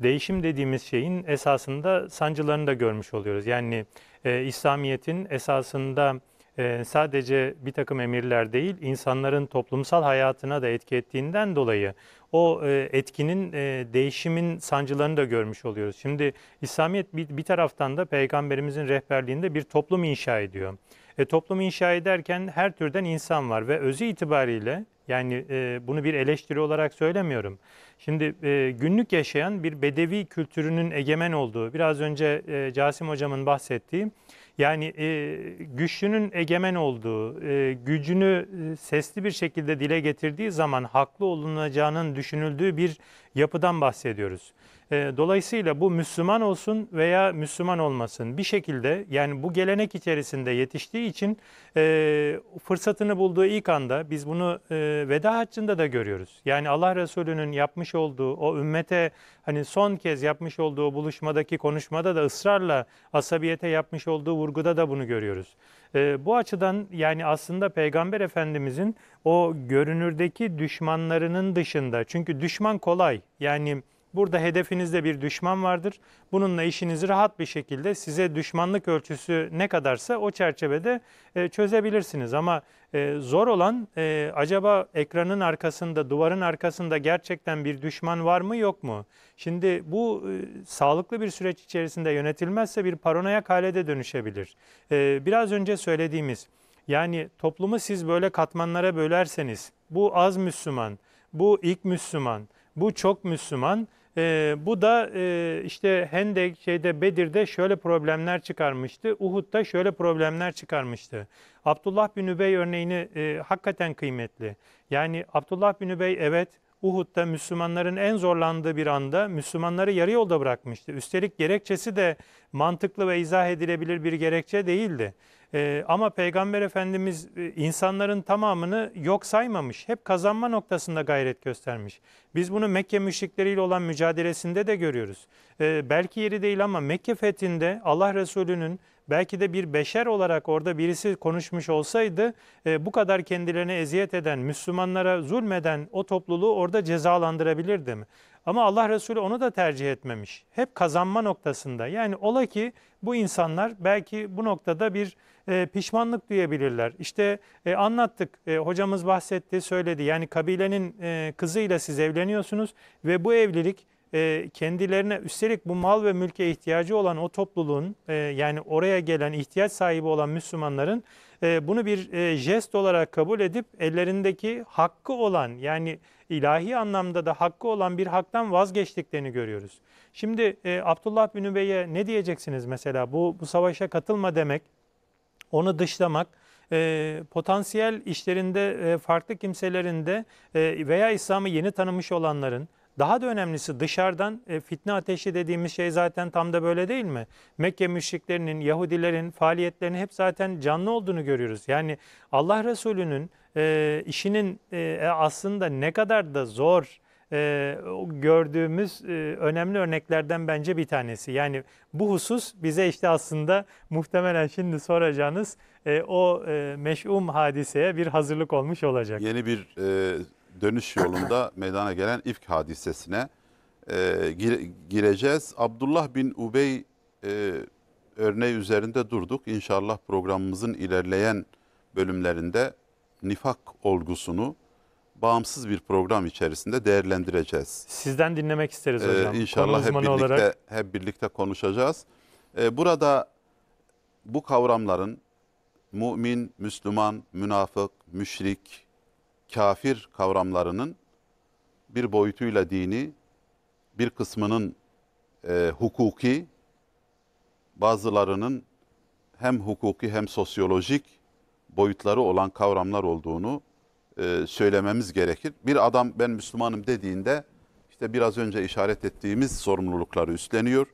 değişim dediğimiz şeyin esasında sancılarını da görmüş oluyoruz. Yani e, İslamiyet'in esasında e, sadece bir takım emirler değil, insanların toplumsal hayatına da etki ettiğinden dolayı o e, etkinin, e, değişimin sancılarını da görmüş oluyoruz. Şimdi İslamiyet bir, bir taraftan da Peygamberimizin rehberliğinde bir toplum inşa ediyor. E, toplumu inşa ederken her türden insan var ve özü itibariyle yani e, bunu bir eleştiri olarak söylemiyorum. Şimdi e, günlük yaşayan bir bedevi kültürünün egemen olduğu, biraz önce e, Casim Hocam'ın bahsettiği, yani e, güçlünün egemen olduğu, e, gücünü e, sesli bir şekilde dile getirdiği zaman haklı olunacağının düşünüldüğü bir yapıdan bahsediyoruz. Ee, dolayısıyla bu Müslüman olsun veya Müslüman olmasın bir şekilde yani bu gelenek içerisinde yetiştiği için e, fırsatını bulduğu ilk anda biz bunu e, veda haccında da görüyoruz. Yani Allah Resulü'nün yapmış olduğu o ümmete hani son kez yapmış olduğu buluşmadaki konuşmada da ısrarla asabiyete yapmış olduğu vurguda da bunu görüyoruz. E, bu açıdan yani aslında Peygamber Efendimizin o görünürdeki düşmanlarının dışında çünkü düşman kolay yani Burada hedefinizde bir düşman vardır. Bununla işinizi rahat bir şekilde size düşmanlık ölçüsü ne kadarsa o çerçevede e, çözebilirsiniz. Ama e, zor olan e, acaba ekranın arkasında, duvarın arkasında gerçekten bir düşman var mı yok mu? Şimdi bu e, sağlıklı bir süreç içerisinde yönetilmezse bir paranoyak hale de dönüşebilir. E, biraz önce söylediğimiz yani toplumu siz böyle katmanlara bölerseniz bu az Müslüman, bu ilk Müslüman, bu çok Müslüman e, bu da e, işte Hendek, şeyde Bedir'de şöyle problemler çıkarmıştı. Uhud'da şöyle problemler çıkarmıştı. Abdullah bin Übey örneğini e, hakikaten kıymetli. Yani Abdullah bin Übey evet Uhud'da Müslümanların en zorlandığı bir anda Müslümanları yarı yolda bırakmıştı. Üstelik gerekçesi de mantıklı ve izah edilebilir bir gerekçe değildi. E, ama Peygamber Efendimiz e, insanların tamamını yok saymamış. Hep kazanma noktasında gayret göstermiş. Biz bunu Mekke müşrikleriyle olan mücadelesinde de görüyoruz. E, belki yeri değil ama Mekke fethinde Allah Resulü'nün belki de bir beşer olarak orada birisi konuşmuş olsaydı e, bu kadar kendilerine eziyet eden, Müslümanlara zulmeden o topluluğu orada cezalandırabilirdi mi? Ama Allah Resulü onu da tercih etmemiş. Hep kazanma noktasında. Yani ola ki bu insanlar belki bu noktada bir e, pişmanlık duyabilirler. İşte e, anlattık, e, hocamız bahsetti, söyledi. Yani kabilenin e, kızıyla siz evleniyorsunuz ve bu evlilik e, kendilerine üstelik bu mal ve mülke ihtiyacı olan o topluluğun e, yani oraya gelen ihtiyaç sahibi olan Müslümanların e, bunu bir e, jest olarak kabul edip ellerindeki hakkı olan yani ilahi anlamda da hakkı olan bir haktan vazgeçtiklerini görüyoruz. Şimdi e, Abdullah bin Übey'e ne diyeceksiniz mesela bu, bu savaşa katılma demek onu dışlamak, e, potansiyel işlerinde e, farklı kimselerin de e, veya İslam'ı yeni tanımış olanların daha da önemlisi dışarıdan e, fitne ateşi dediğimiz şey zaten tam da böyle değil mi? Mekke müşriklerinin, Yahudilerin faaliyetlerini hep zaten canlı olduğunu görüyoruz. Yani Allah Resulü'nün e, işinin e, aslında ne kadar da zor e, gördüğümüz e, önemli örneklerden bence bir tanesi. Yani bu husus bize işte aslında muhtemelen şimdi soracağınız e, o e, meş'um hadiseye bir hazırlık olmuş olacak. Yeni bir e, dönüş yolunda meydana gelen ifk hadisesine e, gire, gireceğiz. Abdullah bin Ubey e, örneği üzerinde durduk. İnşallah programımızın ilerleyen bölümlerinde nifak olgusunu bağımsız bir program içerisinde değerlendireceğiz. Sizden dinlemek isteriz ee, hocam. Ee, inşallah hep birlikte, olarak... hep birlikte konuşacağız. Ee, burada bu kavramların mümin, Müslüman, münafık, müşrik, kafir kavramlarının bir boyutuyla dini, bir kısmının e, hukuki, bazılarının hem hukuki hem sosyolojik boyutları olan kavramlar olduğunu e, söylememiz gerekir. Bir adam ben Müslümanım dediğinde işte biraz önce işaret ettiğimiz sorumlulukları üstleniyor.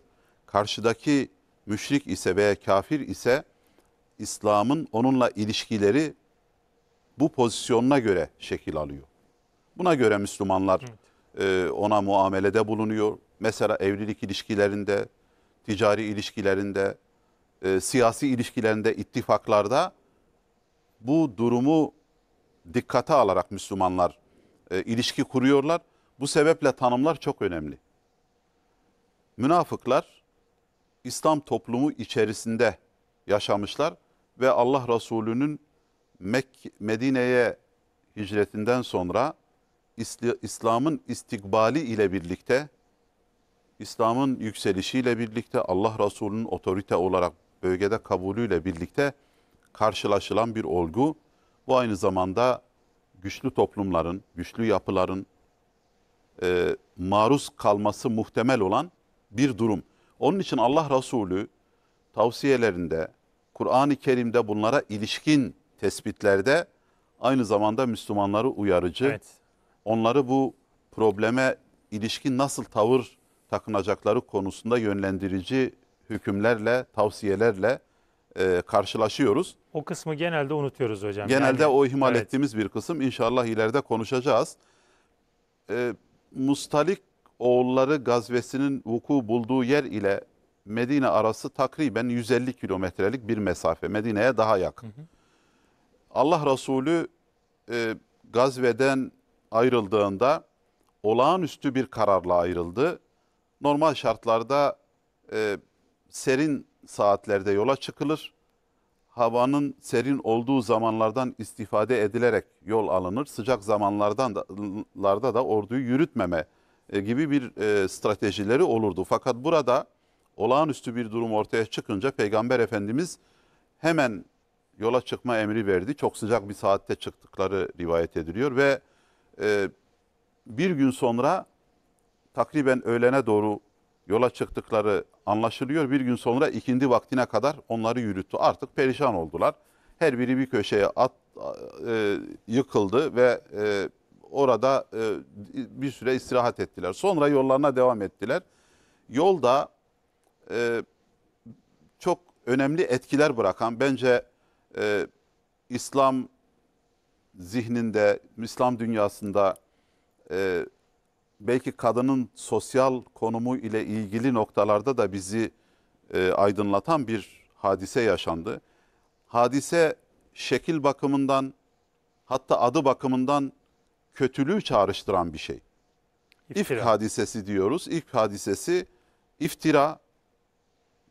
Karşıdaki müşrik ise veya kafir ise İslam'ın onunla ilişkileri bu pozisyonuna göre şekil alıyor. Buna göre Müslümanlar evet. e, ona muamelede bulunuyor. Mesela evlilik ilişkilerinde, ticari ilişkilerinde, e, siyasi ilişkilerinde, ittifaklarda bu durumu dikkate alarak Müslümanlar e, ilişki kuruyorlar. Bu sebeple tanımlar çok önemli. Münafıklar İslam toplumu içerisinde yaşamışlar ve Allah Resulü'nün Mek Medine'ye hicretinden sonra İslam'ın istikbali ile birlikte İslam'ın yükselişiyle birlikte Allah Resulü'nün otorite olarak bölgede kabulüyle birlikte karşılaşılan bir olgu. Bu aynı zamanda güçlü toplumların, güçlü yapıların e, maruz kalması muhtemel olan bir durum. Onun için Allah Resulü tavsiyelerinde, Kur'an-ı Kerim'de bunlara ilişkin tespitlerde aynı zamanda Müslümanları uyarıcı, evet. onları bu probleme ilişkin nasıl tavır takınacakları konusunda yönlendirici hükümlerle, tavsiyelerle e, karşılaşıyoruz. O kısmı genelde unutuyoruz hocam. Genelde yani, o ihmal evet. ettiğimiz bir kısım. İnşallah ileride konuşacağız. E, Mustalik oğulları gazvesinin vuku bulduğu yer ile Medine arası takriben 150 kilometrelik bir mesafe. Medine'ye daha yakın. Allah Resulü e, gazveden ayrıldığında olağanüstü bir kararla ayrıldı. Normal şartlarda e, serin saatlerde yola çıkılır. Havanın serin olduğu zamanlardan istifade edilerek yol alınır. Sıcak zamanlardan da, larda da orduyu yürütmeme e, gibi bir e, stratejileri olurdu. Fakat burada olağanüstü bir durum ortaya çıkınca Peygamber Efendimiz hemen yola çıkma emri verdi. Çok sıcak bir saatte çıktıkları rivayet ediliyor ve e, bir gün sonra takriben öğlene doğru yola çıktıkları anlaşılıyor. Bir gün sonra ikindi vaktine kadar onları yürüttü. Artık perişan oldular. Her biri bir köşeye at, e, yıkıldı ve e, orada e, bir süre istirahat ettiler. Sonra yollarına devam ettiler. Yolda e, çok önemli etkiler bırakan bence e, İslam zihninde, İslam dünyasında e, belki kadının sosyal konumu ile ilgili noktalarda da bizi e, aydınlatan bir hadise yaşandı. Hadise şekil bakımından hatta adı bakımından kötülüğü çağrıştıran bir şey. İftira. İfk hadisesi diyoruz. İlk hadisesi iftira,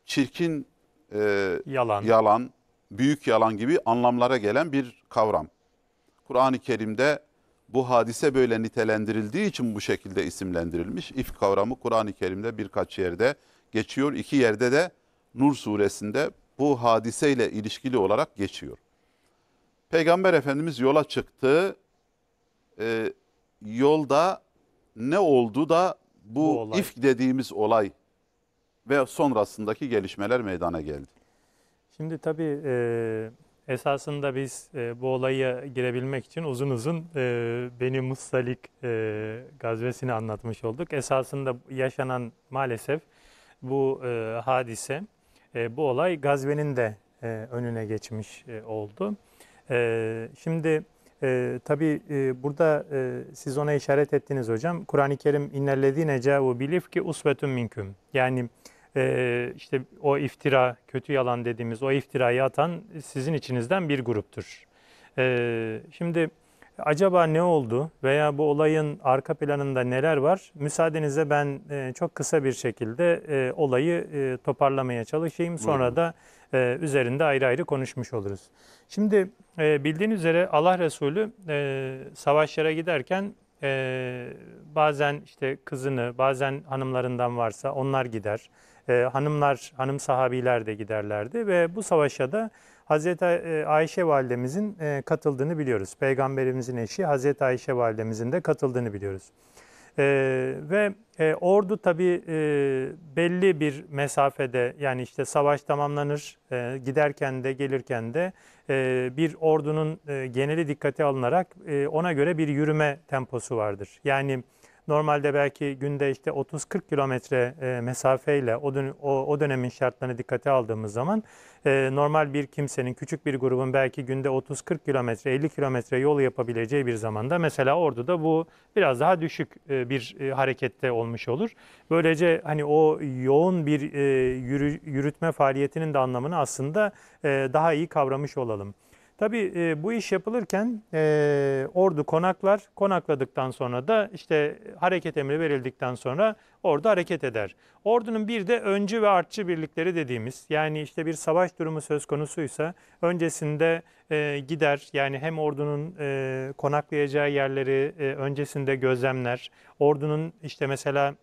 çirkin e, yalan. yalan, büyük yalan gibi anlamlara gelen bir kavram. Kur'an-ı Kerim'de bu hadise böyle nitelendirildiği için bu şekilde isimlendirilmiş. İfk kavramı Kur'an-ı Kerim'de birkaç yerde geçiyor. İki yerde de Nur suresinde bu hadiseyle ilişkili olarak geçiyor. Peygamber Efendimiz yola çıktı. E, yolda ne oldu da bu, bu olay. ifk dediğimiz olay ve sonrasındaki gelişmeler meydana geldi. Şimdi tabii e, Esasında biz e, bu olayı girebilmek için uzun uzun e, Beni Mussalik e, gazvesini anlatmış olduk. Esasında yaşanan maalesef bu e, hadise, e, bu olay gazvenin de e, önüne geçmiş e, oldu. E, şimdi e, tabii e, burada e, siz ona işaret ettiniz hocam. Kur'an-ı Kerim innellezine cavu bilif ki usvetun minküm. Yani e, işte o iftira, kötü yalan dediğimiz o iftirayı atan sizin içinizden bir gruptur. Ee, şimdi acaba ne oldu veya bu olayın arka planında neler var? Müsaadenizle ben e, çok kısa bir şekilde e, olayı e, toparlamaya çalışayım. Sonra da üzerinde ayrı ayrı konuşmuş oluruz. Şimdi e, bildiğin üzere Allah Resulü savaşlara giderken bazen işte kızını, bazen hanımlarından varsa onlar gider e, hanımlar, hanım sahabiler de giderlerdi ve bu savaşa da Hazreti e, Ayşe validemizin e, katıldığını biliyoruz. Peygamberimizin eşi Hazreti Ayşe validemizin de katıldığını biliyoruz. E, ve e, ordu tabi e, belli bir mesafede yani işte savaş tamamlanır e, giderken de gelirken de e, bir ordunun e, geneli dikkate alınarak e, ona göre bir yürüme temposu vardır. Yani Normalde belki günde işte 30-40 kilometre e, mesafeyle o, dön o, o dönemin şartlarını dikkate aldığımız zaman e, normal bir kimsenin, küçük bir grubun belki günde 30-40 kilometre, 50 kilometre yol yapabileceği bir zamanda mesela Ordu'da bu biraz daha düşük e, bir e, harekette olmuş olur. Böylece hani o yoğun bir e, yürü, yürütme faaliyetinin de anlamını aslında e, daha iyi kavramış olalım. Tabii e, bu iş yapılırken e, ordu konaklar, konakladıktan sonra da işte hareket emri verildikten sonra ordu hareket eder. Ordunun bir de öncü ve artçı birlikleri dediğimiz yani işte bir savaş durumu söz konusuysa öncesinde e, gider yani hem ordunun e, konaklayacağı yerleri e, öncesinde gözlemler, ordunun işte mesela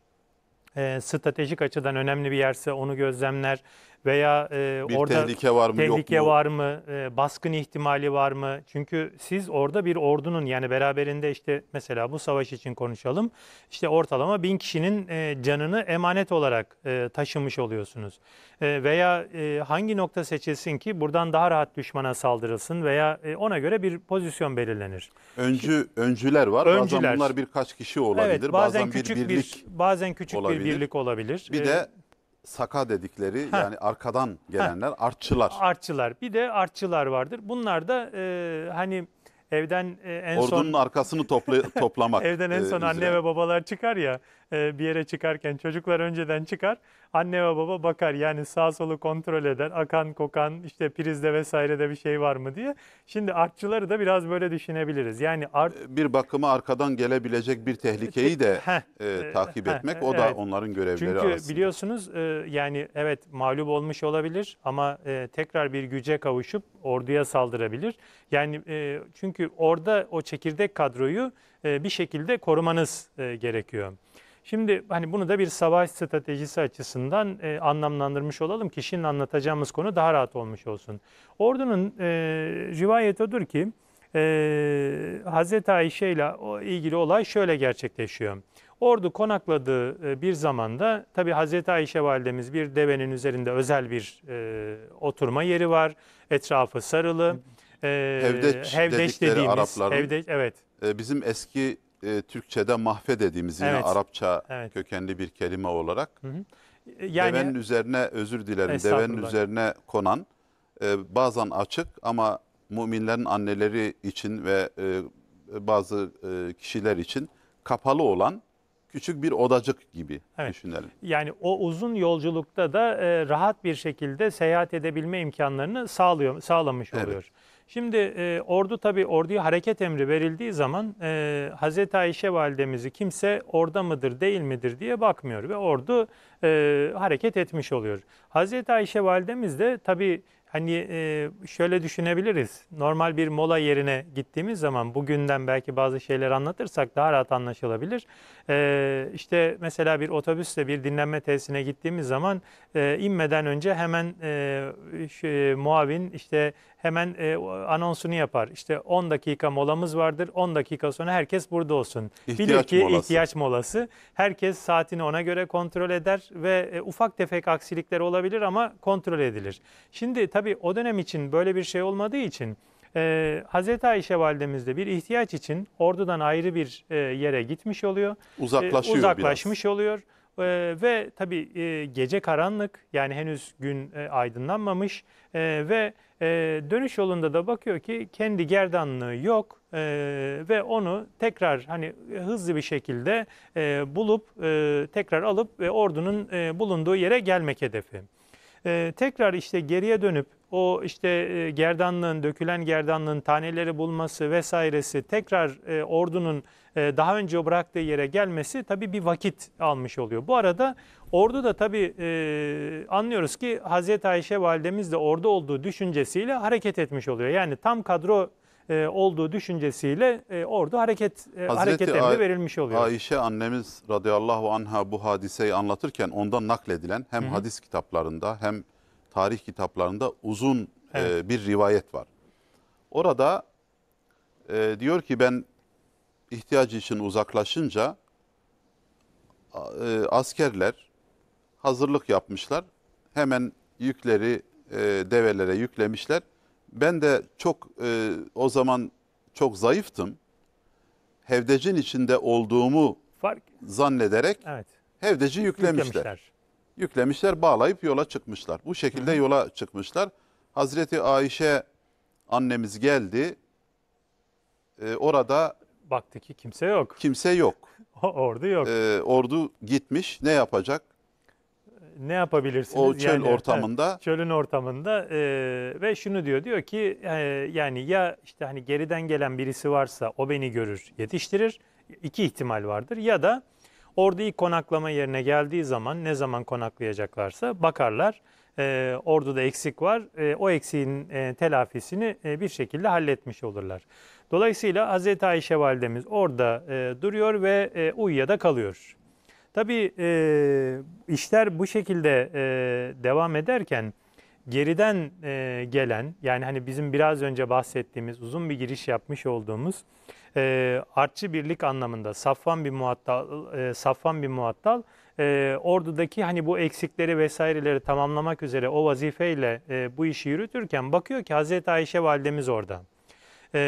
e, stratejik açıdan önemli bir yerse onu gözlemler veya e, bir orada tehlike var mı tehlike yok mu? var mı e, baskın ihtimali var mı çünkü siz orada bir ordunun yani beraberinde işte mesela bu savaş için konuşalım işte ortalama bin kişinin e, canını emanet olarak e, taşımış oluyorsunuz e, veya e, hangi nokta seçilsin ki buradan daha rahat düşmana saldırılsın veya e, ona göre bir pozisyon belirlenir. Öncü öncüler var öncüler. bazen bunlar birkaç kişi olabilir evet, bazen, bazen küçük bir birlik bir, bazen küçük olabilir. bir birlik olabilir. Bir de e, saka dedikleri ha. yani arkadan gelenler ha. artçılar. Artçılar. Bir de artçılar vardır. Bunlar da e, hani evden e, en Ordunun son... Ordunun arkasını topla, toplamak. evden en e, son e, anne ve babalar çıkar ya. E, bir yere çıkarken çocuklar önceden çıkar. Anne ve baba bakar yani sağ solu kontrol eder. Akan kokan işte prizde vesairede bir şey var mı diye. Şimdi artçıları da biraz böyle düşünebiliriz. Yani art... E, bir bakıma arkadan gelebilecek bir tehlikeyi de e, e, takip etmek o da evet. onların görevleri Çünkü arasında. Çünkü biliyorsunuz e, yani evet mağlup olmuş olabilir ama e, tekrar bir güce kavuşup orduya saldırabilir. Yani e, çünkü orada o çekirdek kadroyu e, bir şekilde korumanız e, gerekiyor. Şimdi hani bunu da bir savaş stratejisi açısından e, anlamlandırmış olalım ki şimdi anlatacağımız konu daha rahat olmuş olsun. Ordunun e, rivayet odur ki e, Hazreti Ayşe ile ilgili olay şöyle gerçekleşiyor. Ordu konakladığı e, bir zamanda tabi Hazreti Ayşe validemiz bir devenin üzerinde özel bir e, oturma yeri var. Etrafı sarılı. E, hevdeç, hevdeç dediğimiz Arapların, hevdeç, evet. E, bizim eski e, Türkçe'de mahve dediğimiz yine Evet. Arapça Evet. kökenli bir kelime olarak. E, yani devenin üzerine özür dilerim devenin üzerine konan e, bazen açık ama müminlerin anneleri için ve e, bazı e, kişiler için kapalı olan küçük bir odacık gibi Evet. düşünelim. yani o uzun yolculukta da e, rahat bir şekilde seyahat edebilme imkanlarını sağlıyor sağlamış Evet. oluyor. Şimdi e, ordu tabii orduya hareket emri verildiği zaman e, Hazreti Ayşe validemizi kimse orada mıdır değil midir diye bakmıyor ve ordu e, hareket etmiş oluyor. Hazreti Ayşe validemiz de tabii hani e, şöyle düşünebiliriz. Normal bir mola yerine gittiğimiz zaman bugünden belki bazı şeyler anlatırsak daha rahat anlaşılabilir. E, işte mesela bir otobüsle bir dinlenme tesisine gittiğimiz zaman e, inmeden önce hemen e, şu, e, muavin işte hemen e, anonsunu yapar. İşte 10 dakika molamız vardır. 10 dakika sonra herkes burada olsun. İhtiyaç Bilir ki molası. ihtiyaç molası. Herkes saatini ona göre kontrol eder ve e, ufak tefek aksilikler olabilir ama kontrol edilir. Şimdi tabii o dönem için böyle bir şey olmadığı için e, Hazreti Ayşe validemiz de bir ihtiyaç için ordudan ayrı bir e, yere gitmiş oluyor. E, Uzaklaşıyor e, Uzaklaşmış biraz. oluyor. Ee, ve tabii e, gece karanlık yani henüz gün e, aydınlanmamış e, ve e, dönüş yolunda da bakıyor ki kendi gerdanlığı yok e, ve onu tekrar hani hızlı bir şekilde e, bulup e, tekrar alıp ve ordunun e, bulunduğu yere gelmek hedefi e, tekrar işte geriye dönüp o işte e, gerdanlığın, dökülen gerdanlığın taneleri bulması vesairesi tekrar e, ordunun e, daha önce bıraktığı yere gelmesi tabii bir vakit almış oluyor. Bu arada ordu da tabii e, anlıyoruz ki Hazreti Ayşe validemiz de orada olduğu düşüncesiyle hareket etmiş oluyor. Yani tam kadro e, olduğu düşüncesiyle e, ordu hareket e, hareket emri verilmiş oluyor. Ayşe annemiz radıyallahu anha bu hadiseyi anlatırken ondan nakledilen hem Hı -hı. hadis kitaplarında hem tarih kitaplarında uzun e, evet. e, bir rivayet var. Orada e, diyor ki ben ihtiyacı için uzaklaşınca e, askerler hazırlık yapmışlar. Hemen yükleri e, develere yüklemişler ben de çok e, o zaman çok zayıftım. Hevdecin içinde olduğumu Fark. zannederek evet. hevdeci yüklemişler. yüklemişler. Yüklemişler, bağlayıp yola çıkmışlar. Bu şekilde Hı. yola çıkmışlar. Hazreti Ayşe annemiz geldi. E, orada baktı ki kimse yok. Kimse yok. ordu yok. E, ordu gitmiş. Ne yapacak? ne yapabilirsiniz? O çöl yani, ortamında. Çölün ortamında e, ve şunu diyor diyor ki e, yani ya işte hani geriden gelen birisi varsa o beni görür yetiştirir. İki ihtimal vardır ya da orada ilk konaklama yerine geldiği zaman ne zaman konaklayacaklarsa bakarlar. E, orduda eksik var. E, o eksiğin e, telafisini e, bir şekilde halletmiş olurlar. Dolayısıyla Hazreti Ayşe validemiz orada e, duruyor ve e, uyuya da kalıyor. Tabii e, işler bu şekilde e, devam ederken geriden e, gelen yani hani bizim biraz önce bahsettiğimiz uzun bir giriş yapmış olduğumuz e, artçı birlik anlamında Safvan bir muattal e, Safvan bir muattal e, ordudaki hani bu eksikleri vesaireleri tamamlamak üzere o vazifeyle e, bu işi yürütürken bakıyor ki Hazreti Ayşe validemiz orada. E,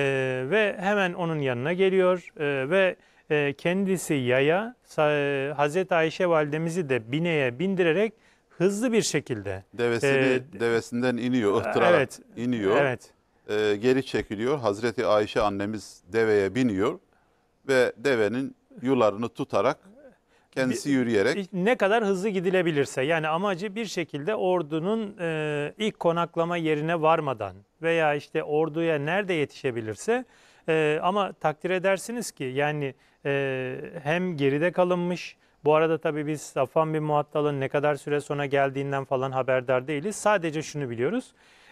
ve hemen onun yanına geliyor e, ve ee, kendisi yaya e, Hazreti Ayşe validemizi de bineye bindirerek hızlı bir şekilde devesini e, devesinden iniyor, ıhtırarak evet, iniyor. Evet. E, geri çekiliyor. Hazreti Ayşe annemiz deveye biniyor ve devenin yularını tutarak kendisi yürüyerek ne kadar hızlı gidilebilirse yani amacı bir şekilde ordunun e, ilk konaklama yerine varmadan veya işte orduya nerede yetişebilirse e, ama takdir edersiniz ki yani e, hem geride kalınmış. Bu arada tabii biz Safan bir muhattalın ne kadar süre sonra geldiğinden falan haberdar değiliz. Sadece şunu biliyoruz.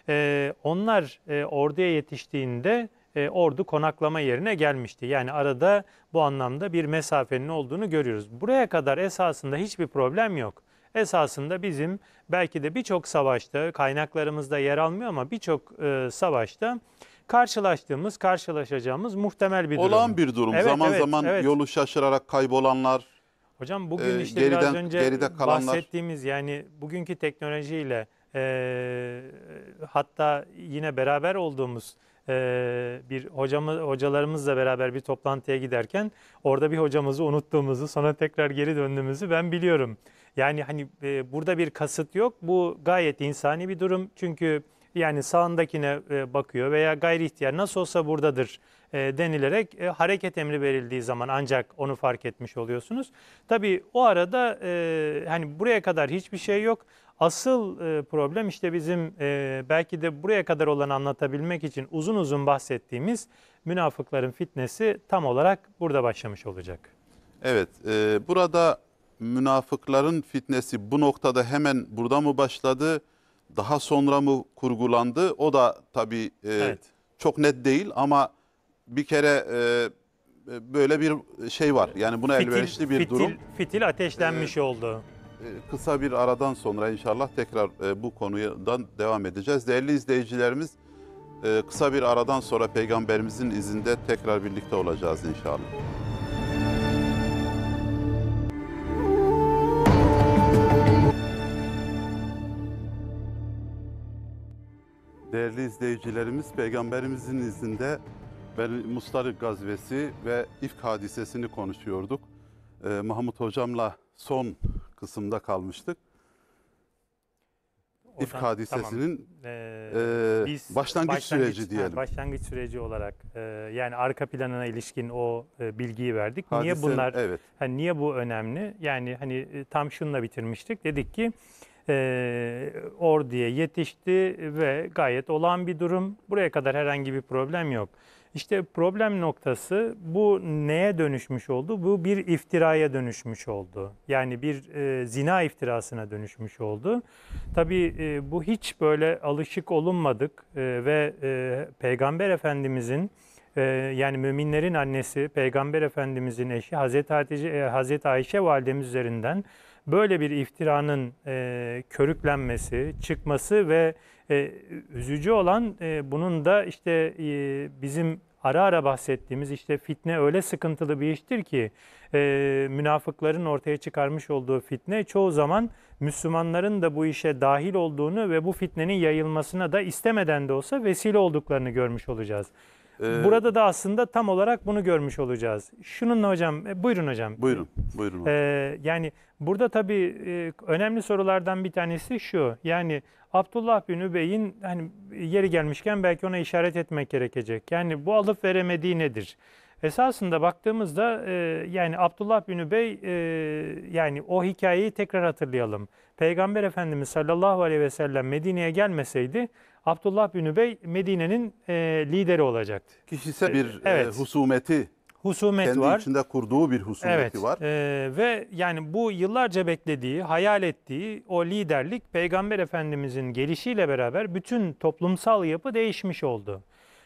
E, onlar e, orduya yetiştiğinde e, ordu konaklama yerine gelmişti. Yani arada bu anlamda bir mesafenin olduğunu görüyoruz. Buraya kadar esasında hiçbir problem yok. Esasında bizim belki de birçok savaşta kaynaklarımızda yer almıyor ama birçok e, savaşta karşılaştığımız, karşılaşacağımız muhtemel bir durum. Olan bir durum. Evet, zaman evet, zaman evet. yolu şaşırarak kaybolanlar. Hocam bugün e, işte geriden, biraz önce geride kalanlar. bahsettiğimiz yani bugünkü teknolojiyle e, hatta yine beraber olduğumuz ee, bir hocamız, hocalarımızla beraber bir toplantıya giderken orada bir hocamızı unuttuğumuzu sonra tekrar geri döndüğümüzü ben biliyorum. Yani hani e, burada bir kasıt yok. Bu gayet insani bir durum. Çünkü yani sağındakine e, bakıyor veya gayri ihtiyar nasıl olsa buradadır e, denilerek e, hareket emri verildiği zaman ancak onu fark etmiş oluyorsunuz. Tabii o arada hani buraya kadar hiçbir şey yok. Asıl problem işte bizim belki de buraya kadar olan anlatabilmek için uzun uzun bahsettiğimiz münafıkların fitnesi tam olarak burada başlamış olacak. Evet, burada münafıkların fitnesi bu noktada hemen burada mı başladı? daha sonra mı kurgulandı? O da tabii e, evet. çok net değil ama bir kere e, e böyle bir şey var. Yani buna fitil, elverişli bir fitil, durum. Fitil ateşlenmiş ee, oldu. Kısa bir aradan sonra inşallah tekrar e, bu konudan devam edeceğiz. Değerli izleyicilerimiz e, kısa bir aradan sonra peygamberimizin izinde tekrar birlikte olacağız inşallah. Değerli izleyicilerimiz, Peygamberimizin izinde ben Mustarık gazvesi ve İfk hadisesini konuşuyorduk. Ee, Mahmut Hocam'la son kısımda kalmıştık. Oradan, İfk hadisesinin tamam. ee, e, biz başlangıç, başlangıç süreci diyelim. Ha, başlangıç süreci olarak e, yani arka planına ilişkin o e, bilgiyi verdik. Hadise, niye bunlar? Evet. Hani niye bu önemli? Yani hani e, tam şunla bitirmiştik. Dedik ki e, orduya yetişti ve gayet olağan bir durum. Buraya kadar herhangi bir problem yok. İşte problem noktası bu neye dönüşmüş oldu? Bu bir iftiraya dönüşmüş oldu. Yani bir e, zina iftirasına dönüşmüş oldu. Tabii e, bu hiç böyle alışık olunmadık e, ve e, Peygamber Efendimizin e, yani müminlerin annesi Peygamber Efendimizin eşi Hazreti, Hatice, e, Hazreti Ayşe validemiz üzerinden böyle bir iftiranın e, körüklenmesi, çıkması ve e, üzücü olan e, bunun da işte e, bizim ara ara bahsettiğimiz işte fitne öyle sıkıntılı bir iştir ki e, münafıkların ortaya çıkarmış olduğu fitne çoğu zaman Müslümanların da bu işe dahil olduğunu ve bu fitnenin yayılmasına da istemeden de olsa vesile olduklarını görmüş olacağız. Ee, Burada da aslında tam olarak bunu görmüş olacağız. Şununla hocam, e, buyurun hocam. Buyurun, buyurun. Ee, yani burada tabii e, önemli sorulardan bir tanesi şu. Yani Abdullah bin Übey'in hani yeri gelmişken belki ona işaret etmek gerekecek. Yani bu alıp veremediği nedir? Esasında baktığımızda e, yani Abdullah bin Übey e, yani o hikayeyi tekrar hatırlayalım. Peygamber Efendimiz sallallahu aleyhi ve sellem Medine'ye gelmeseydi Abdullah bin Übey Medine'nin e, lideri olacaktı. Kişisel e, bir e, evet. e, husumeti husumet kendi var. içinde kurduğu bir husumeti evet, var. E, ve yani bu yıllarca beklediği, hayal ettiği o liderlik Peygamber Efendimizin gelişiyle beraber bütün toplumsal yapı değişmiş oldu.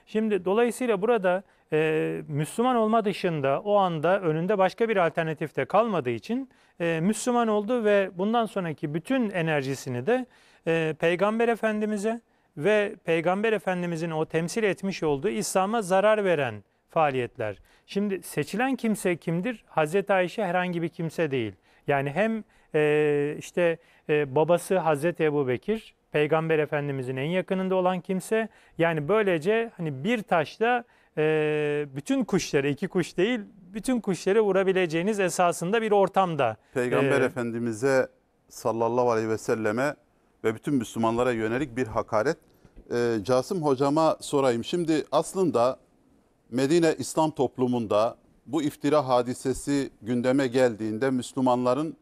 Şimdi dolayısıyla burada e, Müslüman olma dışında o anda önünde başka bir alternatif de kalmadığı için e, Müslüman oldu ve bundan sonraki bütün enerjisini de e, Peygamber Efendimiz'e, ve Peygamber Efendimizin o temsil etmiş olduğu İslam'a zarar veren faaliyetler. Şimdi seçilen kimse kimdir? Hazreti Ayşe herhangi bir kimse değil. Yani hem e, işte e, babası Hazreti Ebubekir, Peygamber Efendimizin en yakınında olan kimse. Yani böylece hani bir taşla e, bütün kuşları, iki kuş değil, bütün kuşları vurabileceğiniz esasında bir ortamda. Peygamber e, Efendimiz'e sallallahu aleyhi ve selleme ve bütün Müslümanlara yönelik bir hakaret. E, ee, Casım hocama sorayım. Şimdi aslında Medine İslam toplumunda bu iftira hadisesi gündeme geldiğinde Müslümanların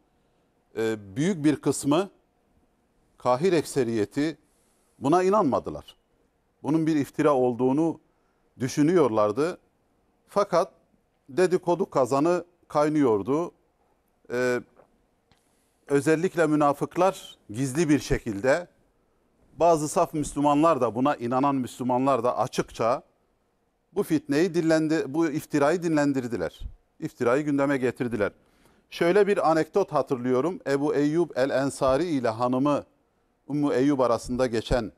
e, büyük bir kısmı kahir ekseriyeti buna inanmadılar. Bunun bir iftira olduğunu düşünüyorlardı. Fakat dedikodu kazanı kaynıyordu. E, özellikle münafıklar gizli bir şekilde bazı saf Müslümanlar da buna inanan Müslümanlar da açıkça bu fitneyi dinlendi bu iftirayı dinlendirdiler. İftirayı gündeme getirdiler. Şöyle bir anekdot hatırlıyorum. Ebu Eyyub el Ensari ile hanımı Ümmü Eyyub arasında geçen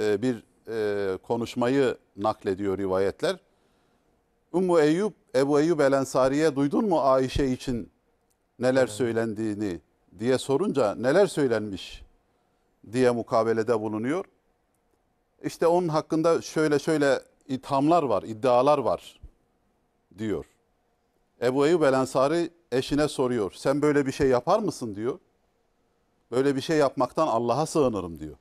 e, bir e, konuşmayı naklediyor rivayetler. Ümmü Eyyub, Ebu Eyyub el Ensari'ye duydun mu Ayşe için neler evet. söylendiğini, diye sorunca neler söylenmiş diye mukabelede bulunuyor. İşte onun hakkında şöyle şöyle ithamlar var, iddialar var diyor. Ebu Eyyub El Ensari eşine soruyor. Sen böyle bir şey yapar mısın diyor. Böyle bir şey yapmaktan Allah'a sığınırım diyor.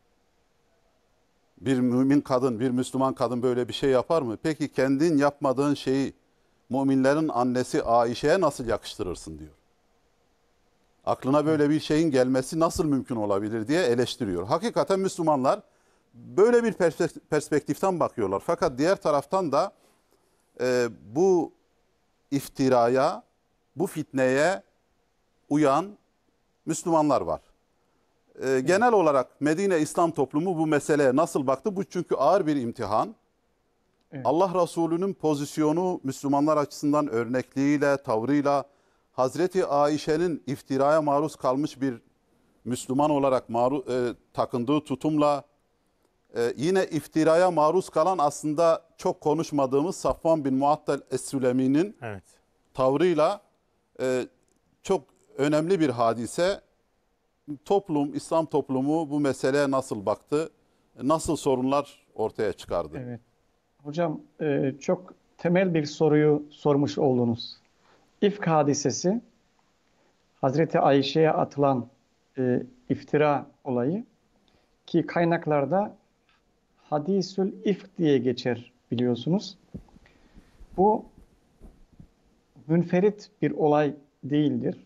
Bir mümin kadın, bir Müslüman kadın böyle bir şey yapar mı? Peki kendin yapmadığın şeyi müminlerin annesi Aişe'ye nasıl yakıştırırsın diyor aklına böyle bir şeyin gelmesi nasıl mümkün olabilir diye eleştiriyor. Hakikaten Müslümanlar böyle bir perspektiften bakıyorlar. Fakat diğer taraftan da e, bu iftiraya, bu fitneye uyan Müslümanlar var. E, genel olarak Medine İslam toplumu bu meseleye nasıl baktı? Bu çünkü ağır bir imtihan. Allah Resulü'nün pozisyonu Müslümanlar açısından örnekliğiyle, tavrıyla, Hazreti Ayşe'nin iftiraya maruz kalmış bir Müslüman olarak maru, e, takındığı tutumla e, yine iftiraya maruz kalan aslında çok konuşmadığımız Safvan bin Muattal Es-Sülemi'nin evet. tavrıyla e, çok önemli bir hadise. Toplum, İslam toplumu bu meseleye nasıl baktı? Nasıl sorunlar ortaya çıkardı? Evet. Hocam e, çok temel bir soruyu sormuş oldunuz. İfk hadisesi, Hazreti Ayşe'ye atılan e, iftira olayı ki kaynaklarda hadisül ifk diye geçer biliyorsunuz. Bu münferit bir olay değildir.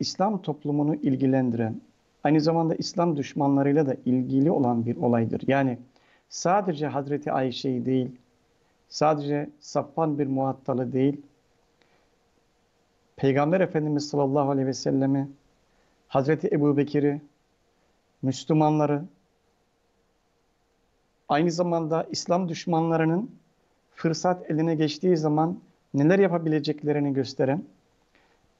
İslam toplumunu ilgilendiren, aynı zamanda İslam düşmanlarıyla da ilgili olan bir olaydır. Yani sadece Hazreti Ayşe'yi değil, sadece Saffan bir muhattalı değil, Peygamber Efendimiz sallallahu aleyhi ve sellemi, Hazreti Ebu Bekir'i, Müslümanları, aynı zamanda İslam düşmanlarının fırsat eline geçtiği zaman neler yapabileceklerini gösteren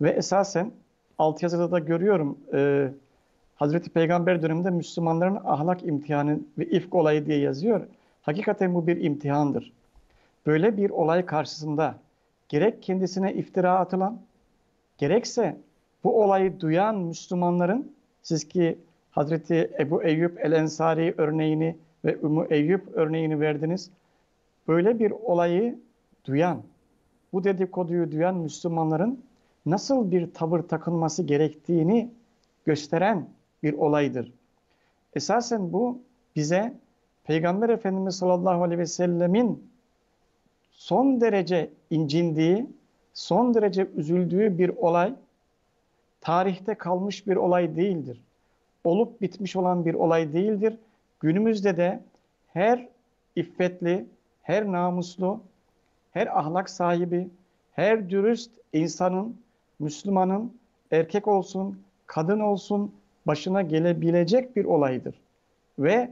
ve esasen alt yazıda da görüyorum e, Hazreti Peygamber döneminde Müslümanların ahlak imtihanı ve ifk olayı diye yazıyor. Hakikaten bu bir imtihandır. Böyle bir olay karşısında gerek kendisine iftira atılan, gerekse bu olayı duyan Müslümanların siz ki Hazreti Ebu Eyyub el-Ensari örneğini ve Ümmü Eyyub örneğini verdiniz. Böyle bir olayı duyan, bu dedikoduyu duyan Müslümanların nasıl bir tavır takılması gerektiğini gösteren bir olaydır. Esasen bu bize Peygamber Efendimiz sallallahu aleyhi ve sellemin son derece incindiği son derece üzüldüğü bir olay tarihte kalmış bir olay değildir. Olup bitmiş olan bir olay değildir. Günümüzde de her iffetli, her namuslu, her ahlak sahibi, her dürüst insanın, Müslümanın, erkek olsun, kadın olsun başına gelebilecek bir olaydır. Ve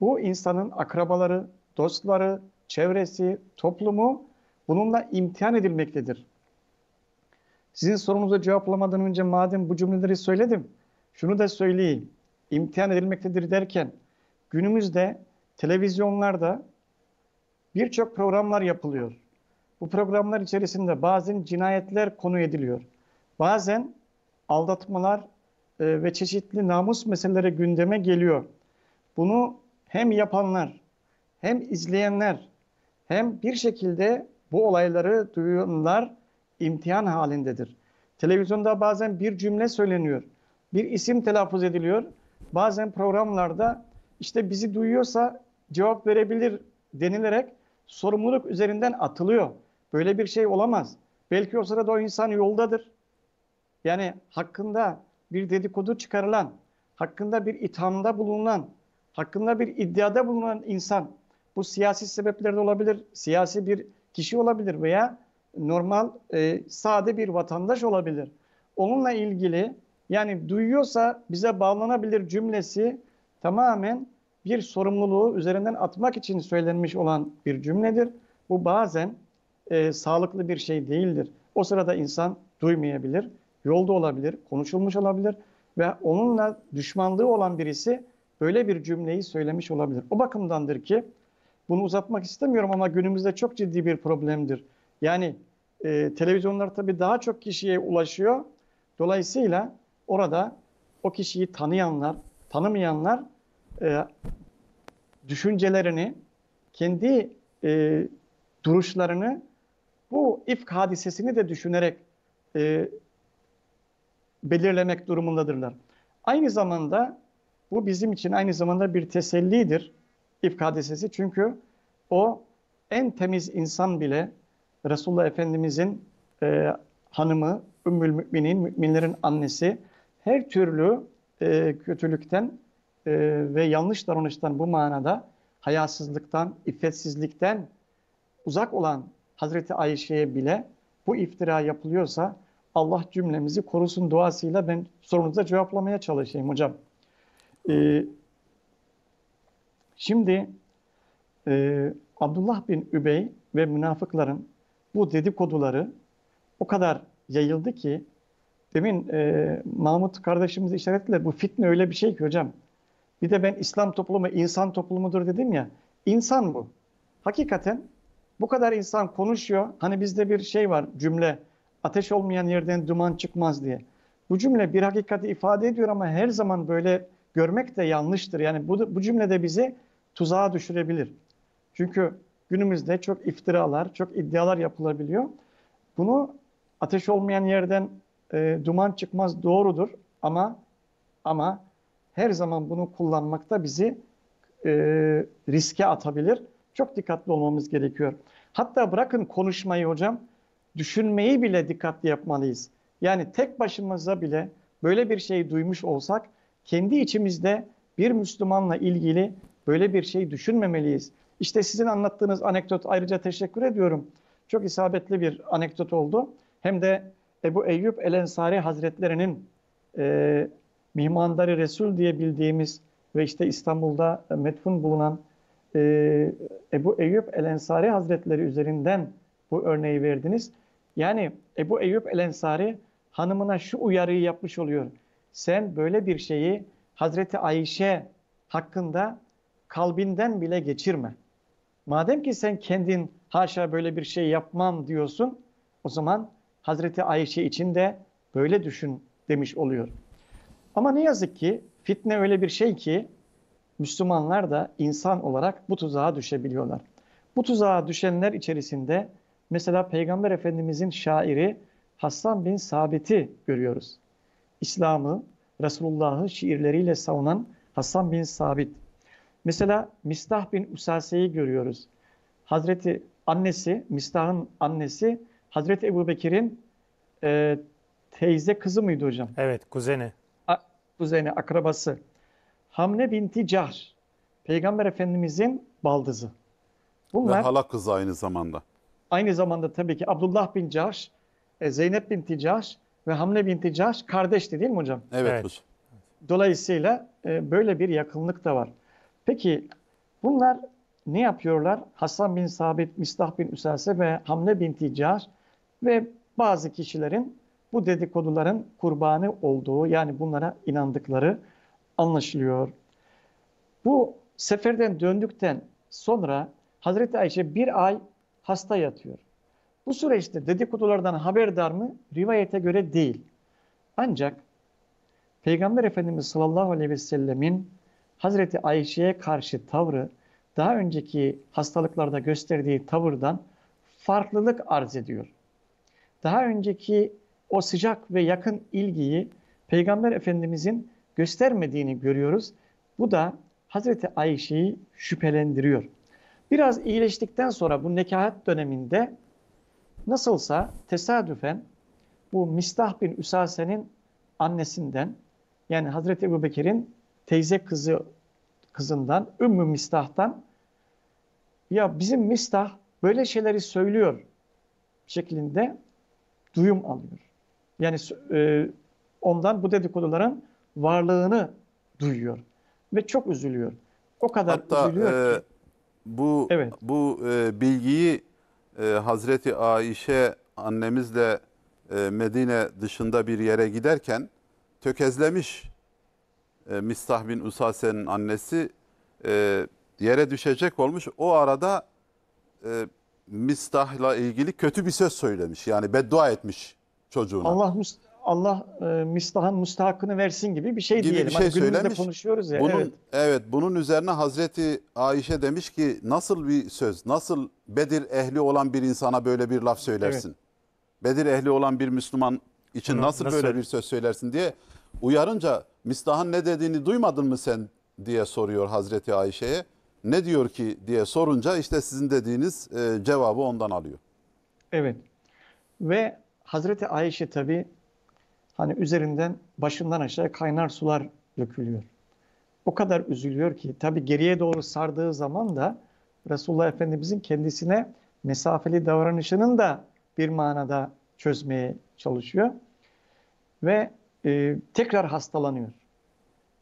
bu insanın akrabaları, dostları, çevresi, toplumu bununla imtihan edilmektedir. Sizin sorunuzu cevaplamadan önce madem bu cümleleri söyledim, şunu da söyleyeyim. İmtihan edilmektedir derken günümüzde televizyonlarda birçok programlar yapılıyor. Bu programlar içerisinde bazen cinayetler konu ediliyor. Bazen aldatmalar e, ve çeşitli namus meseleleri gündeme geliyor. Bunu hem yapanlar, hem izleyenler, hem bir şekilde bu olayları duyanlar imtihan halindedir. Televizyonda bazen bir cümle söyleniyor. Bir isim telaffuz ediliyor. Bazen programlarda işte bizi duyuyorsa cevap verebilir denilerek sorumluluk üzerinden atılıyor. Böyle bir şey olamaz. Belki o sırada o insan yoldadır. Yani hakkında bir dedikodu çıkarılan, hakkında bir ithamda bulunan, hakkında bir iddiada bulunan insan bu siyasi sebeplerde olabilir, siyasi bir kişi olabilir veya normal e, sade bir vatandaş olabilir. Onunla ilgili yani duyuyorsa bize bağlanabilir cümlesi tamamen bir sorumluluğu üzerinden atmak için söylenmiş olan bir cümledir. Bu bazen e, sağlıklı bir şey değildir. O sırada insan duymayabilir, yolda olabilir, konuşulmuş olabilir ve onunla düşmanlığı olan birisi böyle bir cümleyi söylemiş olabilir. O bakımdandır ki bunu uzatmak istemiyorum ama günümüzde çok ciddi bir problemdir. Yani e, televizyonlar tabii daha çok kişiye ulaşıyor. Dolayısıyla orada o kişiyi tanıyanlar, tanımayanlar e, düşüncelerini, kendi e, duruşlarını bu ifk hadisesini de düşünerek e, belirlemek durumundadırlar. Aynı zamanda bu bizim için aynı zamanda bir tesellidir. İfk hadisesi çünkü o en temiz insan bile Resulullah Efendimizin e, hanımı, Ümmül Müminin, müminlerin annesi her türlü e, kötülükten e, ve yanlış davranıştan bu manada hayasızlıktan, iffetsizlikten uzak olan Hazreti Ayşe'ye bile bu iftira yapılıyorsa Allah cümlemizi korusun duasıyla ben sorunuza cevaplamaya çalışayım hocam. Ee, Şimdi e, Abdullah bin Übey ve münafıkların bu dedikoduları o kadar yayıldı ki demin e, Mahmut kardeşimiz işaretle bu fitne öyle bir şey ki hocam. Bir de ben İslam toplumu insan toplumudur dedim ya. İnsan bu. Hakikaten bu kadar insan konuşuyor. Hani bizde bir şey var cümle. Ateş olmayan yerden duman çıkmaz diye. Bu cümle bir hakikati ifade ediyor ama her zaman böyle görmek de yanlıştır. Yani bu, bu cümlede bizi tuzağa düşürebilir. Çünkü günümüzde çok iftiralar, çok iddialar yapılabiliyor. Bunu ateş olmayan yerden e, duman çıkmaz doğrudur ama ama her zaman bunu kullanmak da bizi e, riske atabilir. Çok dikkatli olmamız gerekiyor. Hatta bırakın konuşmayı hocam, düşünmeyi bile dikkatli yapmalıyız. Yani tek başımıza bile böyle bir şey duymuş olsak kendi içimizde bir Müslümanla ilgili Böyle bir şey düşünmemeliyiz. İşte sizin anlattığınız anekdot ayrıca teşekkür ediyorum. Çok isabetli bir anekdot oldu. Hem de Ebu Eyyub El Ensari Hazretlerinin e, Mihmandarı Resul diye bildiğimiz ve işte İstanbul'da metfun bulunan e, Ebu Eyyub El Ensari Hazretleri üzerinden bu örneği verdiniz. Yani Ebu Eyyub El Ensari hanımına şu uyarıyı yapmış oluyor. Sen böyle bir şeyi Hazreti Ayşe hakkında kalbinden bile geçirme. Madem ki sen kendin haşa böyle bir şey yapmam diyorsun, o zaman Hazreti Ayşe için de böyle düşün demiş oluyor. Ama ne yazık ki fitne öyle bir şey ki Müslümanlar da insan olarak bu tuzağa düşebiliyorlar. Bu tuzağa düşenler içerisinde mesela Peygamber Efendimizin şairi Hasan bin Sabit'i görüyoruz. İslam'ı, Resulullah'ı şiirleriyle savunan Hasan bin Sabit Mesela Mistah bin Usase'yi görüyoruz. Hazreti annesi, Mistah'ın annesi Hazreti Ebu Bekir'in e, teyze kızı mıydı hocam? Evet, kuzeni. A, kuzeni, akrabası. Hamne binti Cahr, Peygamber Efendimizin baldızı. Bunlar, Ve hala kızı aynı zamanda. Aynı zamanda tabii ki Abdullah bin Cahr, e, Zeynep bin Cahr ve Hamle bin Cahr kardeşti değil mi hocam? Evet. evet. Dolayısıyla e, böyle bir yakınlık da var. Peki bunlar ne yapıyorlar? Hasan bin Sabit, Mistah bin Üselse ve Hamle bin Ticar ve bazı kişilerin bu dedikoduların kurbanı olduğu yani bunlara inandıkları anlaşılıyor. Bu seferden döndükten sonra Hazreti Ayşe bir ay hasta yatıyor. Bu süreçte dedikodulardan haberdar mı? Rivayete göre değil. Ancak Peygamber Efendimiz sallallahu aleyhi ve sellemin Hazreti Ayşe'ye karşı tavrı daha önceki hastalıklarda gösterdiği tavırdan farklılık arz ediyor. Daha önceki o sıcak ve yakın ilgiyi Peygamber Efendimizin göstermediğini görüyoruz. Bu da Hazreti Ayşe'yi şüphelendiriyor. Biraz iyileştikten sonra bu nekahat döneminde nasılsa tesadüfen bu Mistah bin Üsase'nin annesinden yani Hazreti Ebubekir'in teyze kızı kızından Ümmü Mistah'tan ya bizim Mistah böyle şeyleri söylüyor şeklinde duyum alıyor. Yani e, ondan bu dedikoduların varlığını duyuyor ve çok üzülüyor. O kadar Hatta, üzülüyor e, ki. Bu evet. bu e, bilgiyi e, Hazreti Aişe annemizle e, Medine dışında bir yere giderken tökezlemiş e, Mistah bin Usase'nin annesi e, yere düşecek olmuş. O arada e, Mistah'la ilgili kötü bir söz söylemiş. Yani beddua etmiş çocuğuna. Allah Allah e, Mistah'ın müstahakkını versin gibi bir şey gibi diyelim. Bir şey hani söylemiş. konuşuyoruz ya. Bunun, evet. evet bunun üzerine Hazreti Ayşe demiş ki nasıl bir söz, nasıl Bedir ehli olan bir insana böyle bir laf söylersin? Evet. Bedir ehli olan bir Müslüman için Bunu, nasıl, nasıl böyle bir söz söylersin diye uyarınca Mistah'ın ne dediğini duymadın mı sen diye soruyor Hazreti Ayşe'ye. Ne diyor ki diye sorunca işte sizin dediğiniz e, cevabı ondan alıyor. Evet. Ve Hazreti Ayşe tabi hani üzerinden başından aşağı kaynar sular dökülüyor. O kadar üzülüyor ki tabi geriye doğru sardığı zaman da Resulullah Efendimizin kendisine mesafeli davranışının da bir manada çözmeye çalışıyor. Ve e, tekrar hastalanıyor.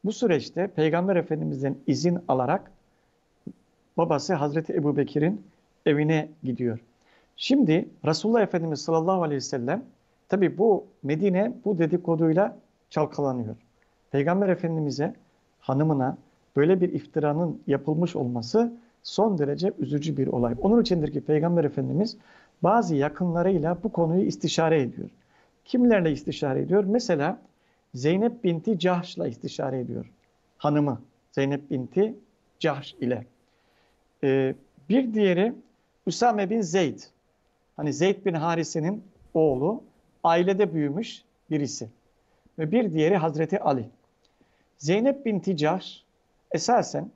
Bu süreçte Peygamber Efendimiz'den izin alarak babası Hazreti Ebu Bekir'in evine gidiyor. Şimdi Resulullah Efendimiz sallallahu aleyhi ve sellem tabi bu Medine bu dedikoduyla çalkalanıyor. Peygamber Efendimiz'e hanımına böyle bir iftiranın yapılmış olması son derece üzücü bir olay. Onun içindir ki Peygamber Efendimiz bazı yakınlarıyla bu konuyu istişare ediyor. Kimlerle istişare ediyor? Mesela Zeynep binti Cahş'la istişare ediyor. Hanımı Zeynep binti Cahş ile. Ee, bir diğeri Üsame bin Zeyd. Hani Zeyd bin Harise'nin oğlu. Ailede büyümüş birisi. Ve bir diğeri Hazreti Ali. Zeynep binti Cahş esasen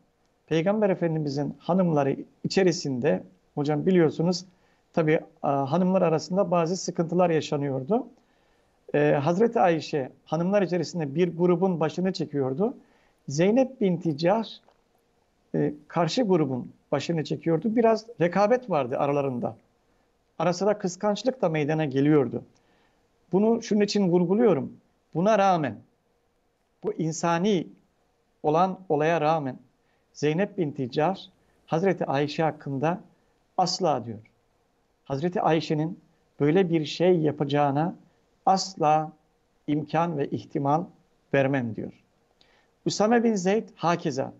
Peygamber Efendimizin hanımları içerisinde hocam biliyorsunuz tabi hanımlar arasında bazı sıkıntılar yaşanıyordu. Ee, Hazreti Ayşe hanımlar içerisinde bir grubun başını çekiyordu. Zeynep binti Cahş e, karşı grubun başını çekiyordu. Biraz rekabet vardı aralarında. Ara sıra kıskançlık da meydana geliyordu. Bunu şunun için vurguluyorum. Buna rağmen, bu insani olan olaya rağmen Zeynep binti Cahş Hazreti Ayşe hakkında asla diyor. Hazreti Ayşe'nin böyle bir şey yapacağına asla imkan ve ihtimal vermem diyor. Usame bin Zeyd hakeza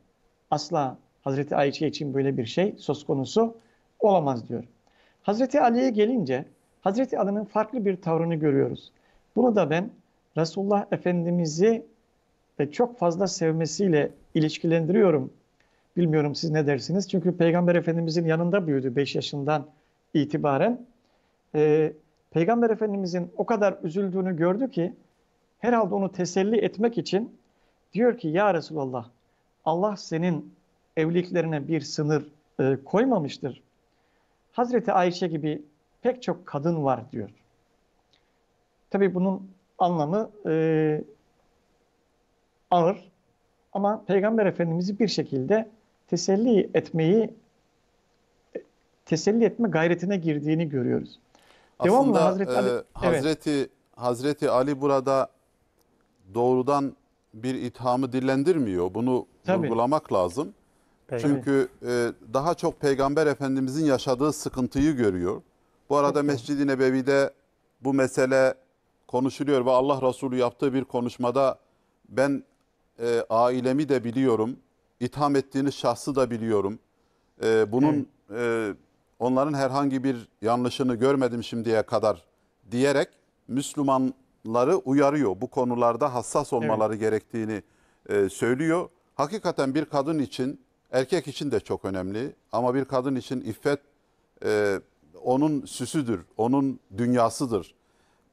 asla Hazreti Ayşe için böyle bir şey söz konusu olamaz diyor. Hazreti Ali'ye gelince Hazreti Ali'nin farklı bir tavrını görüyoruz. Bunu da ben Resulullah Efendimiz'i ve çok fazla sevmesiyle ilişkilendiriyorum. Bilmiyorum siz ne dersiniz? Çünkü Peygamber Efendimiz'in yanında büyüdü 5 yaşından itibaren. Ee, Peygamber Efendimizin o kadar üzüldüğünü gördü ki herhalde onu teselli etmek için diyor ki ya Resulallah Allah senin evliliklerine bir sınır e, koymamıştır. Hazreti Ayşe gibi pek çok kadın var diyor. Tabi bunun anlamı e, ağır ama Peygamber Efendimiz'i bir şekilde teselli etmeyi teselli etme gayretine girdiğini görüyoruz. Devam Aslında mı? E, Hazreti, Ali, e, Hazreti, evet. Hazreti Ali burada doğrudan bir ithamı dillendirmiyor. Bunu Tabii. vurgulamak lazım. Peki. Çünkü e, daha çok Peygamber Efendimizin yaşadığı sıkıntıyı görüyor. Bu arada Mescid-i Nebevi'de bu mesele konuşuluyor ve Allah Resulü yaptığı bir konuşmada ben e, ailemi de biliyorum, itham ettiğiniz şahsı da biliyorum. E, bunun evet. E, onların herhangi bir yanlışını görmedim şimdiye kadar diyerek Müslümanları uyarıyor. Bu konularda hassas olmaları evet. gerektiğini e, söylüyor. Hakikaten bir kadın için, erkek için de çok önemli ama bir kadın için iffet e, onun süsüdür, onun dünyasıdır.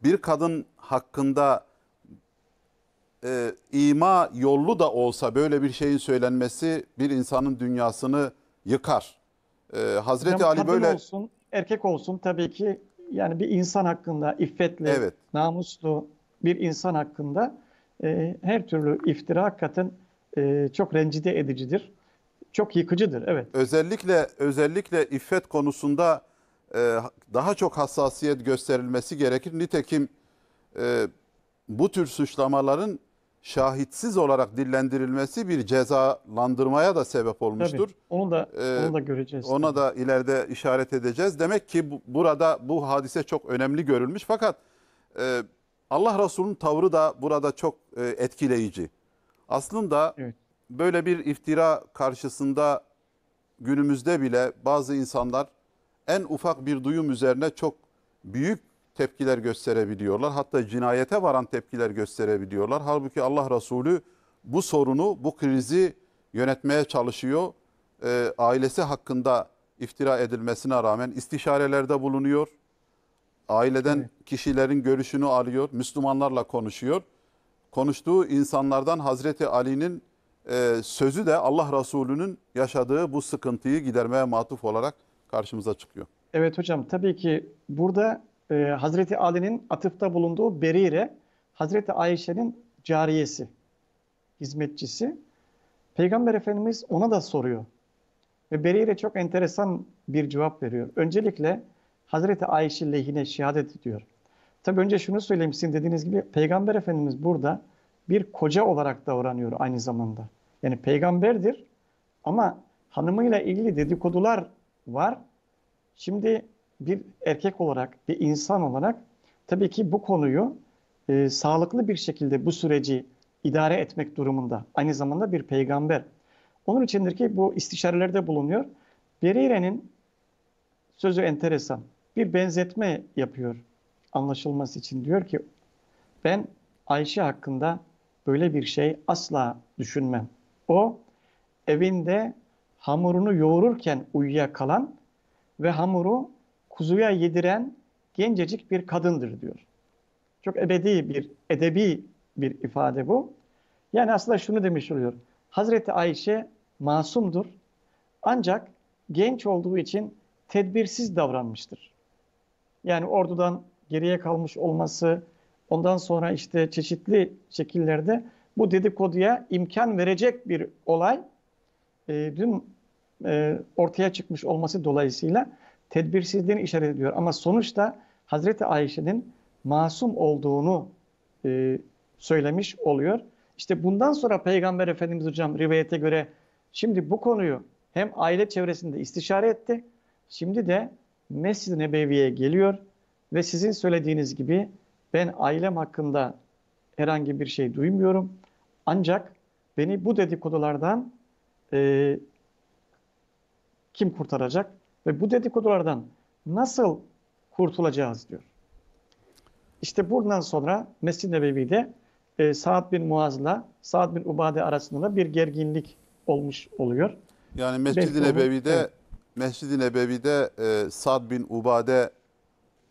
Bir kadın hakkında e, ima yollu da olsa böyle bir şeyin söylenmesi bir insanın dünyasını yıkar. E, Hazreti Hocam, Ali böyle... olsun, erkek olsun tabii ki yani bir insan hakkında iffetli, evet. namuslu bir insan hakkında e, her türlü iftira hakikaten e, çok rencide edicidir. Çok yıkıcıdır, evet. Özellikle özellikle iffet konusunda e, daha çok hassasiyet gösterilmesi gerekir. Nitekim e, bu tür suçlamaların şahitsiz olarak dillendirilmesi bir cezalandırmaya da sebep olmuştur. Tabii, onu da ee, onu da göreceğiz. Ona tabii. da ileride işaret edeceğiz. Demek ki bu, burada bu hadise çok önemli görülmüş. Fakat e, Allah Resulü'nün tavrı da burada çok e, etkileyici. Aslında evet. böyle bir iftira karşısında günümüzde bile bazı insanlar en ufak bir duyum üzerine çok büyük tepkiler gösterebiliyorlar. Hatta cinayete varan tepkiler gösterebiliyorlar. Halbuki Allah Resulü bu sorunu, bu krizi yönetmeye çalışıyor. E, ailesi hakkında iftira edilmesine rağmen istişarelerde bulunuyor. Aileden evet. kişilerin görüşünü alıyor, Müslümanlarla konuşuyor. Konuştuğu insanlardan Hazreti Ali'nin e, sözü de Allah Resulü'nün yaşadığı bu sıkıntıyı gidermeye matuf olarak karşımıza çıkıyor. Evet hocam tabii ki burada e, Hazreti Ali'nin atıfta bulunduğu Berire, Hazreti Ayşe'nin cariyesi, hizmetçisi. Peygamber Efendimiz ona da soruyor. Ve Berire çok enteresan bir cevap veriyor. Öncelikle Hazreti Ayşe lehine şehadet ediyor. Tabi önce şunu söyleyeyim sizin dediğiniz gibi Peygamber Efendimiz burada bir koca olarak davranıyor aynı zamanda. Yani peygamberdir ama hanımıyla ilgili dedikodular var. Şimdi bir erkek olarak, bir insan olarak tabii ki bu konuyu e, sağlıklı bir şekilde bu süreci idare etmek durumunda. Aynı zamanda bir peygamber. Onun içindir ki bu istişarelerde bulunuyor. Berire'nin sözü enteresan. Bir benzetme yapıyor anlaşılması için. Diyor ki ben Ayşe hakkında böyle bir şey asla düşünmem. O evinde hamurunu yoğururken uyuya kalan ve hamuru kuzuya yediren gencecik bir kadındır diyor. Çok ebedi bir, edebi bir ifade bu. Yani aslında şunu demiş oluyor. Hazreti Ayşe masumdur ancak genç olduğu için tedbirsiz davranmıştır. Yani ordudan geriye kalmış olması, ondan sonra işte çeşitli şekillerde bu dedikoduya imkan verecek bir olay e, dün e, ortaya çıkmış olması dolayısıyla tedbirsizliğini işaret ediyor. Ama sonuçta Hazreti Ayşe'nin masum olduğunu e, söylemiş oluyor. İşte bundan sonra Peygamber Efendimiz hocam rivayete göre şimdi bu konuyu hem aile çevresinde istişare etti. Şimdi de Mescid-i Nebevi'ye geliyor ve sizin söylediğiniz gibi ben ailem hakkında herhangi bir şey duymuyorum. Ancak beni bu dedikodulardan e, kim kurtaracak? Ve bu dedikodulardan nasıl kurtulacağız diyor. İşte buradan sonra Mescid-i Nebevi'de e, Saad bin Muaz'la Saad bin Ubade arasında bir gerginlik olmuş oluyor. Yani Mescid-i Nebevi'de Mescid-i Nebevi'de e, Sad bin Ubade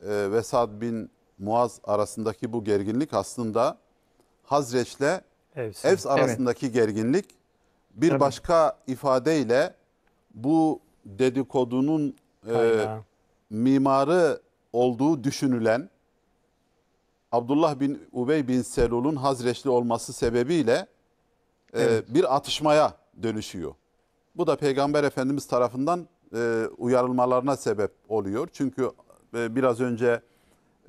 e, ve Sad bin Muaz arasındaki bu gerginlik aslında Hazreç'le Evs, Evs arasındaki evet. gerginlik bir Tabii. başka ifadeyle bu dedikodunun e, mimarı olduğu düşünülen Abdullah bin Ubey bin Selul'un Hazreçli olması sebebiyle e, bir atışmaya dönüşüyor. Bu da Peygamber Efendimiz tarafından e, uyarılmalarına sebep oluyor. Çünkü e, biraz önce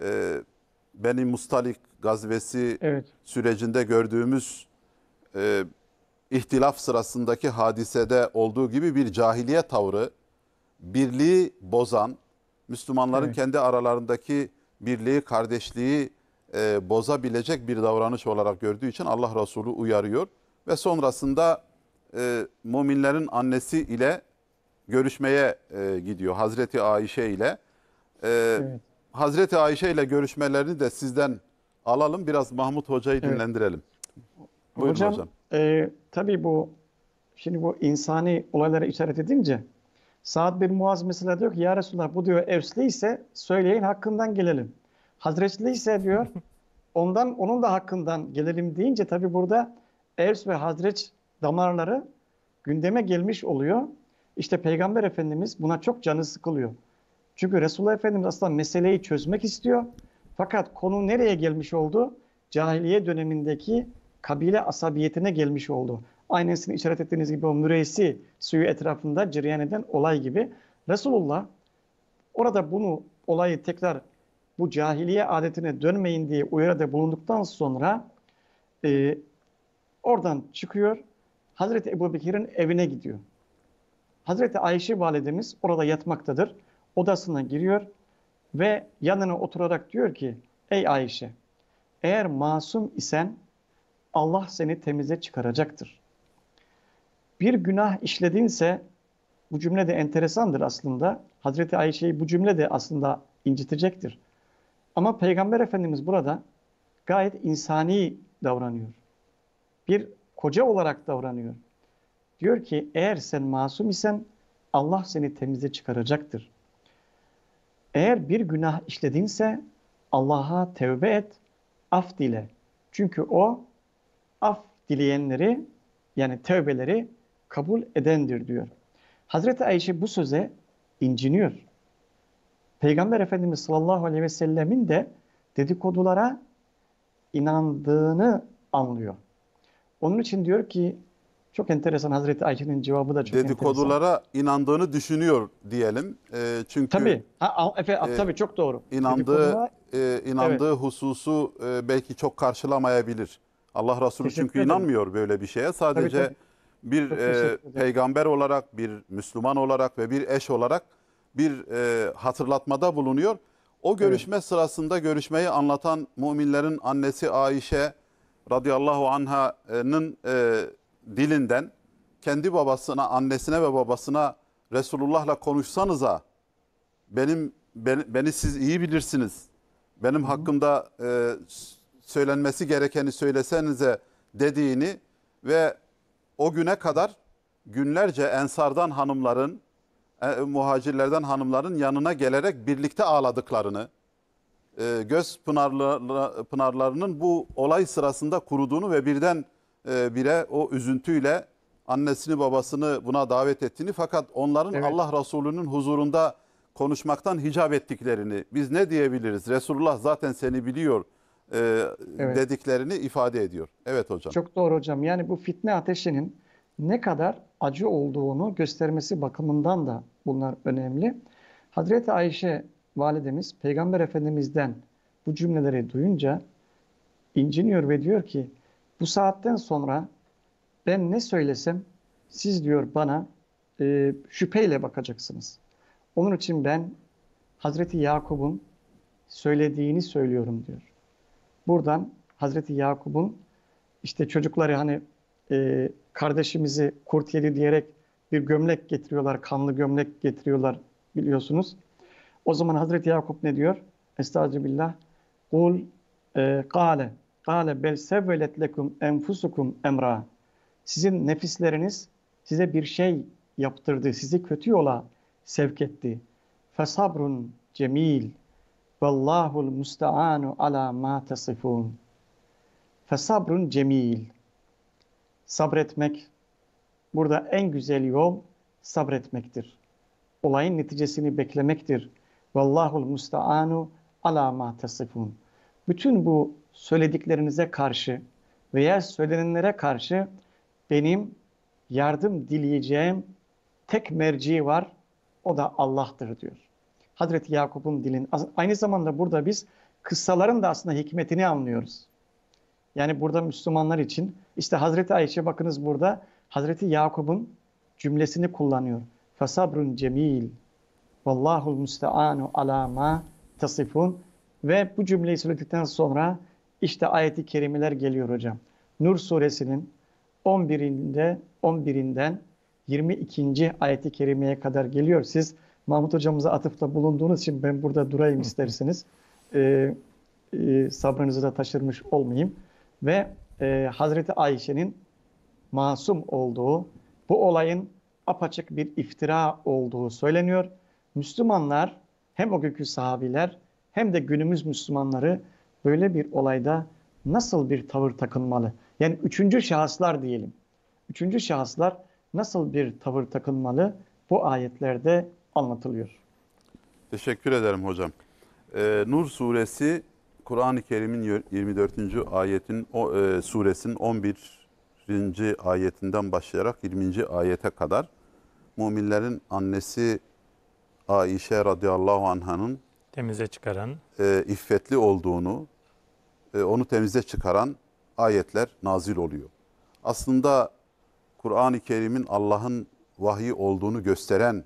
e, Beni Mustalik gazvesi Evet. sürecinde gördüğümüz e, ihtilaf sırasındaki hadisede olduğu gibi bir cahiliye tavrı, birliği bozan, Müslümanların evet. kendi aralarındaki birliği, kardeşliği e, bozabilecek bir davranış olarak gördüğü için Allah Resulü uyarıyor. Ve sonrasında e, müminlerin annesi ile görüşmeye e, gidiyor. Hazreti Ayşe ile. E, evet. Hazreti Ayşe ile görüşmelerini de sizden alalım. Biraz Mahmut Hoca'yı evet. dinlendirelim. Buyurun hocam. hocam e, tabii bu şimdi bu insani olaylara işaret edince Saad bin Muaz mesela diyor ki ya Resulallah bu diyor evsli ise söyleyin hakkından gelelim. Hazretli ise diyor ondan onun da hakkından gelelim deyince tabi burada Evs ve Hazreç damarları gündeme gelmiş oluyor. İşte Peygamber Efendimiz buna çok canı sıkılıyor. Çünkü Resulullah Efendimiz aslında meseleyi çözmek istiyor. Fakat konu nereye gelmiş oldu? Cahiliye dönemindeki kabile asabiyetine gelmiş oldu. Aynen sizin işaret ettiğiniz gibi o müreysi suyu etrafında cereyan eden olay gibi. Resulullah orada bunu olayı tekrar bu cahiliye adetine dönmeyin diye uyarıda bulunduktan sonra e, oradan çıkıyor. Hazreti Ebu Bekir'in evine gidiyor. Hazreti Ayşe validemiz orada yatmaktadır. Odasına giriyor ve yanına oturarak diyor ki Ey Ayşe eğer masum isen Allah seni temize çıkaracaktır. Bir günah işledinse bu cümle de enteresandır aslında. Hazreti Ayşe'yi bu cümle de aslında incitecektir. Ama Peygamber Efendimiz burada gayet insani davranıyor. Bir koca olarak davranıyor. Diyor ki eğer sen masum isen Allah seni temize çıkaracaktır. Eğer bir günah işledinse Allah'a tevbe et, af dile. Çünkü o af dileyenleri yani tövbeleri kabul edendir diyor. Hazreti Ayşe bu söze inciniyor. Peygamber Efendimiz sallallahu aleyhi ve sellemin de dedikodulara inandığını anlıyor. Onun için diyor ki çok enteresan Hazreti Ayşe'nin cevabı da çok Dedikodulara enteresan. inandığını düşünüyor diyelim. E, çünkü tabii, ha, efe, e, tabii çok doğru. İnandığı, e, inandığı evet. hususu e, belki çok karşılamayabilir. Allah Resulü Teşekkür çünkü ederim. inanmıyor böyle bir şeye. Sadece tabii, tabii. bir e, peygamber olarak, bir Müslüman olarak ve bir eş olarak bir e, hatırlatmada bulunuyor. O görüşme evet. sırasında görüşmeyi anlatan müminlerin annesi Ayşe radıyallahu anha'nın e, dilinden kendi babasına, annesine ve babasına Resulullah'la konuşsanıza benim ben, beni siz iyi bilirsiniz. Benim Hı. hakkımda e, söylenmesi gerekeni söylesenize dediğini ve o güne kadar günlerce ensardan hanımların, e, muhacirlerden hanımların yanına gelerek birlikte ağladıklarını, e, göz pınarlarının bu olay sırasında kuruduğunu ve birden e, bire o üzüntüyle annesini babasını buna davet ettiğini fakat onların evet. Allah Resulü'nün huzurunda konuşmaktan hicap ettiklerini biz ne diyebiliriz? Resulullah zaten seni biliyor.'' e, evet. dediklerini ifade ediyor. Evet hocam. Çok doğru hocam. Yani bu fitne ateşinin ne kadar acı olduğunu göstermesi bakımından da bunlar önemli. Hazreti Ayşe validemiz Peygamber Efendimiz'den bu cümleleri duyunca inciniyor ve diyor ki bu saatten sonra ben ne söylesem siz diyor bana e, şüpheyle bakacaksınız. Onun için ben Hazreti Yakup'un söylediğini söylüyorum diyor buradan Hazreti Yakup'un işte çocukları hani e, kardeşimizi kurt yedi diyerek bir gömlek getiriyorlar, kanlı gömlek getiriyorlar biliyorsunuz. O zaman Hazreti Yakup ne diyor? Estağfirullah. Kul e, kale kale bel sevvelet lekum enfusukum emra. Sizin nefisleriniz size bir şey yaptırdı, sizi kötü yola sevk etti. Fesabrun cemil. Vallahul musta'anu ala ma tasifun. Fesabrun cemil. Sabretmek burada en güzel yol sabretmektir. Olayın neticesini beklemektir. Vallahul musta'anu ala ma tasifun. Bütün bu söylediklerinize karşı veya söylenenlere karşı benim yardım dileyeceğim tek merci var. O da Allah'tır diyor. Hazreti Yakup'un dilin. Aynı zamanda burada biz kıssaların da aslında hikmetini anlıyoruz. Yani burada Müslümanlar için işte Hazreti Ayşe bakınız burada Hazreti Yakup'un cümlesini kullanıyor. Fasabrun cemil. Vallahu müsteanu ala ma tasifun. Ve bu cümleyi söyledikten sonra işte ayeti kerimeler geliyor hocam. Nur suresinin 11'inde 11'inden 22. ayeti kerimeye kadar geliyor. Siz Mahmut hocamıza atıfta bulunduğunuz için ben burada durayım isterseniz. E, e, sabrınızı da taşırmış olmayayım. Ve e, Hazreti Ayşe'nin masum olduğu, bu olayın apaçık bir iftira olduğu söyleniyor. Müslümanlar hem o günkü sahabiler hem de günümüz Müslümanları böyle bir olayda nasıl bir tavır takınmalı? Yani üçüncü şahıslar diyelim. Üçüncü şahıslar nasıl bir tavır takınmalı? Bu ayetlerde anlatılıyor. Teşekkür ederim hocam. Ee, Nur suresi Kur'an-ı Kerim'in 24. ayetin o e, suresinin 11. ayetinden başlayarak 20. ayete kadar müminlerin annesi Aişe radıyallahu anhanın temize çıkaran e, iffetli olduğunu, e, onu temize çıkaran ayetler nazil oluyor. Aslında Kur'an-ı Kerim'in Allah'ın vahyi olduğunu gösteren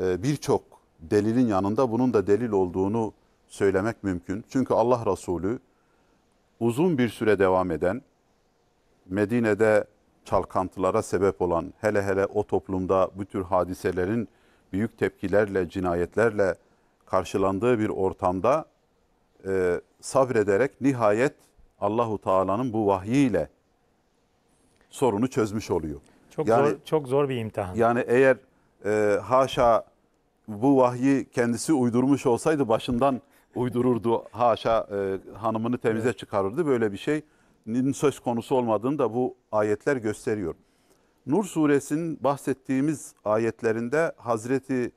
ee, birçok delilin yanında bunun da delil olduğunu söylemek mümkün. Çünkü Allah Resulü uzun bir süre devam eden, Medine'de çalkantılara sebep olan, hele hele o toplumda bu tür hadiselerin büyük tepkilerle, cinayetlerle karşılandığı bir ortamda e, sabrederek nihayet Allahu Teala'nın bu vahyiyle sorunu çözmüş oluyor. Çok yani, zor çok zor bir imtihan. Yani eğer e, haşa bu vahyi kendisi uydurmuş olsaydı başından uydururdu haşa e, hanımını temize çıkarırdı. Böyle bir şey söz konusu olmadığını da bu ayetler gösteriyor. Nur suresinin bahsettiğimiz ayetlerinde Hazreti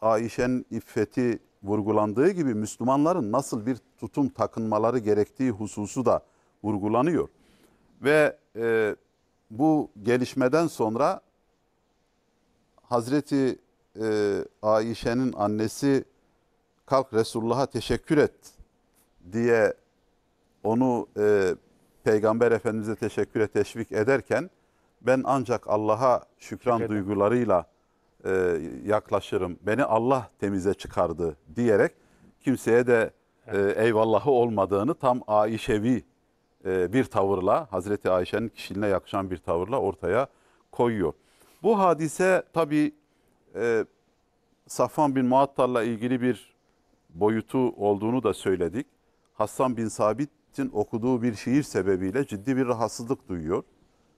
Ayşe'nin iffeti vurgulandığı gibi Müslümanların nasıl bir tutum takınmaları gerektiği hususu da vurgulanıyor. Ve e, bu gelişmeden sonra Hazreti e, Ayşe'nin annesi kalk Resulullah'a teşekkür et diye onu e, Peygamber Efendimiz'e teşekküre teşvik ederken ben ancak Allah'a şükran Şükredim. duygularıyla e, yaklaşırım. Beni Allah temize çıkardı diyerek kimseye de e, eyvallahı olmadığını tam Ayşevi e, bir tavırla Hazreti Ayşe'nin kişiliğine yakışan bir tavırla ortaya koyuyor. Bu hadise tabi e, Safvan bin Muattar'la ilgili bir boyutu olduğunu da söyledik. Hasan bin Sabit'in okuduğu bir şiir sebebiyle ciddi bir rahatsızlık duyuyor.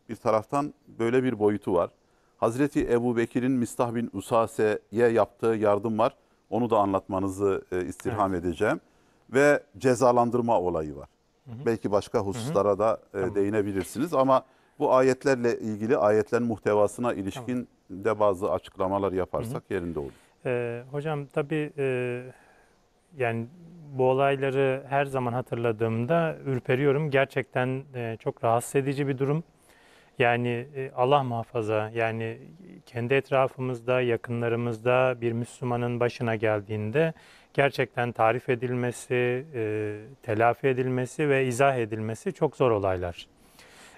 Bir taraftan böyle bir boyutu var. Hazreti Ebu Bekir'in Mistah bin Usase'ye yaptığı yardım var. Onu da anlatmanızı e, istirham evet. edeceğim. Ve cezalandırma olayı var. Hı hı. Belki başka hususlara hı hı. da e, tamam. değinebilirsiniz ama... Bu ayetlerle ilgili ayetlerin muhtevasına ilişkin tamam. de bazı açıklamalar yaparsak hı hı. yerinde olur. Ee, hocam tabii e, yani bu olayları her zaman hatırladığımda ürperiyorum. Gerçekten e, çok rahatsız edici bir durum. Yani e, Allah muhafaza yani kendi etrafımızda, yakınlarımızda bir Müslümanın başına geldiğinde gerçekten tarif edilmesi, e, telafi edilmesi ve izah edilmesi çok zor olaylar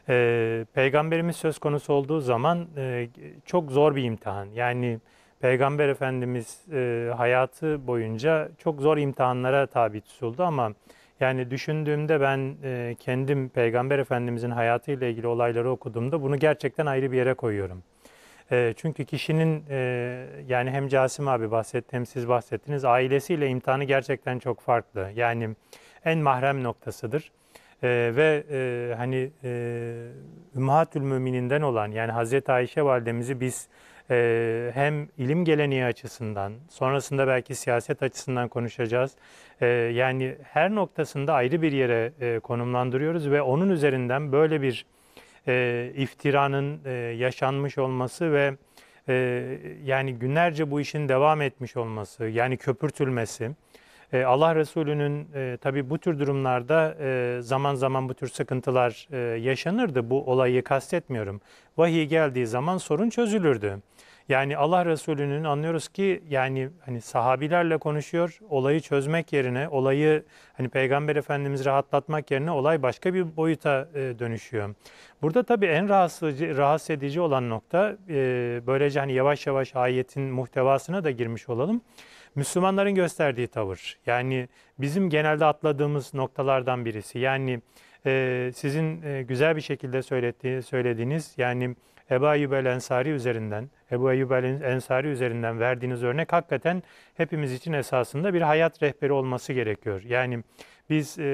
e, peygamberimiz söz konusu olduğu zaman e, çok zor bir imtihan. Yani peygamber efendimiz e, hayatı boyunca çok zor imtihanlara tabi tutuldu ama yani düşündüğümde ben e, kendim peygamber efendimizin hayatıyla ilgili olayları okuduğumda bunu gerçekten ayrı bir yere koyuyorum. E, çünkü kişinin e, yani hem Casim abi bahsetti hem siz bahsettiniz ailesiyle imtihanı gerçekten çok farklı. Yani en mahrem noktasıdır. E, ve e, hani e, Ümmahatül Mümininden olan yani Hazreti Ayşe validemizi biz e, hem ilim geleneği açısından sonrasında belki siyaset açısından konuşacağız. E, yani her noktasında ayrı bir yere e, konumlandırıyoruz ve onun üzerinden böyle bir e, iftiranın e, yaşanmış olması ve e, yani günlerce bu işin devam etmiş olması yani köpürtülmesi e, Allah Resulü'nün e, tabi bu tür durumlarda e, zaman zaman bu tür sıkıntılar e, yaşanırdı. Bu olayı kastetmiyorum. Vahiy geldiği zaman sorun çözülürdü. Yani Allah Resulü'nün anlıyoruz ki yani hani sahabilerle konuşuyor. Olayı çözmek yerine, olayı hani Peygamber Efendimiz rahatlatmak yerine olay başka bir boyuta e, dönüşüyor. Burada tabii en rahatsız edici, rahatsız edici olan nokta e, böylece hani yavaş yavaş ayetin muhtevasına da girmiş olalım. Müslümanların gösterdiği tavır. Yani bizim genelde atladığımız noktalardan birisi. Yani e, sizin e, güzel bir şekilde söylediği, söylediğiniz yani Ebu Ayyub el Ensari üzerinden, Ebu Ayyub el Ensari üzerinden verdiğiniz örnek hakikaten hepimiz için esasında bir hayat rehberi olması gerekiyor. Yani biz e,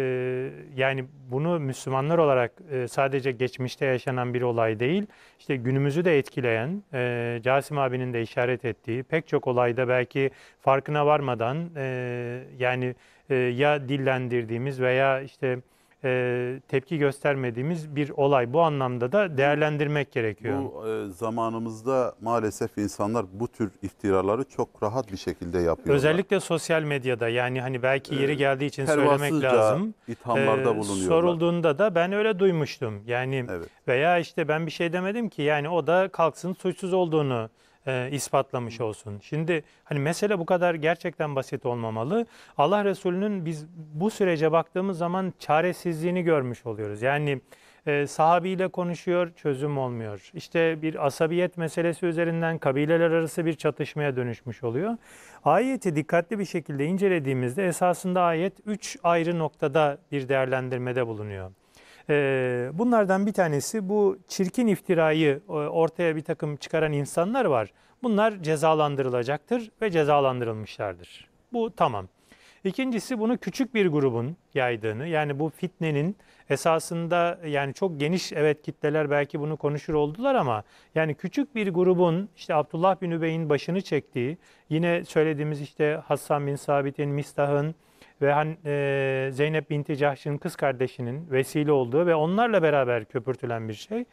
yani bunu Müslümanlar olarak e, sadece geçmişte yaşanan bir olay değil, işte günümüzü de etkileyen, e, Casim abinin de işaret ettiği pek çok olayda belki farkına varmadan e, yani e, ya dillendirdiğimiz veya işte e, tepki göstermediğimiz bir olay. Bu anlamda da değerlendirmek gerekiyor. Bu e, zamanımızda maalesef insanlar bu tür iftiraları çok rahat bir şekilde yapıyorlar. Özellikle sosyal medyada yani hani belki yeri e, geldiği için söylemek lazım. ithamlarda e, bulunuyorlar. Sorulduğunda da ben öyle duymuştum. Yani evet. veya işte ben bir şey demedim ki yani o da kalksın suçsuz olduğunu e, ispatlamış olsun. Şimdi hani mesele bu kadar gerçekten basit olmamalı. Allah Resulü'nün biz bu sürece baktığımız zaman çaresizliğini görmüş oluyoruz. Yani e, sahabiyle konuşuyor, çözüm olmuyor. İşte bir asabiyet meselesi üzerinden kabileler arası bir çatışmaya dönüşmüş oluyor. Ayeti dikkatli bir şekilde incelediğimizde esasında ayet 3 ayrı noktada bir değerlendirmede bulunuyor. Ee, bunlardan bir tanesi bu çirkin iftirayı e, ortaya bir takım çıkaran insanlar var. Bunlar cezalandırılacaktır ve cezalandırılmışlardır. Bu tamam. İkincisi bunu küçük bir grubun yaydığını yani bu fitnenin esasında yani çok geniş evet kitleler belki bunu konuşur oldular ama yani küçük bir grubun işte Abdullah bin Übey'in başını çektiği yine söylediğimiz işte Hassan bin Sabit'in, Mistah'ın, ve han, e, Zeynep binti Cahş'ın kız kardeşinin vesile olduğu ve onlarla beraber köpürtülen bir şey.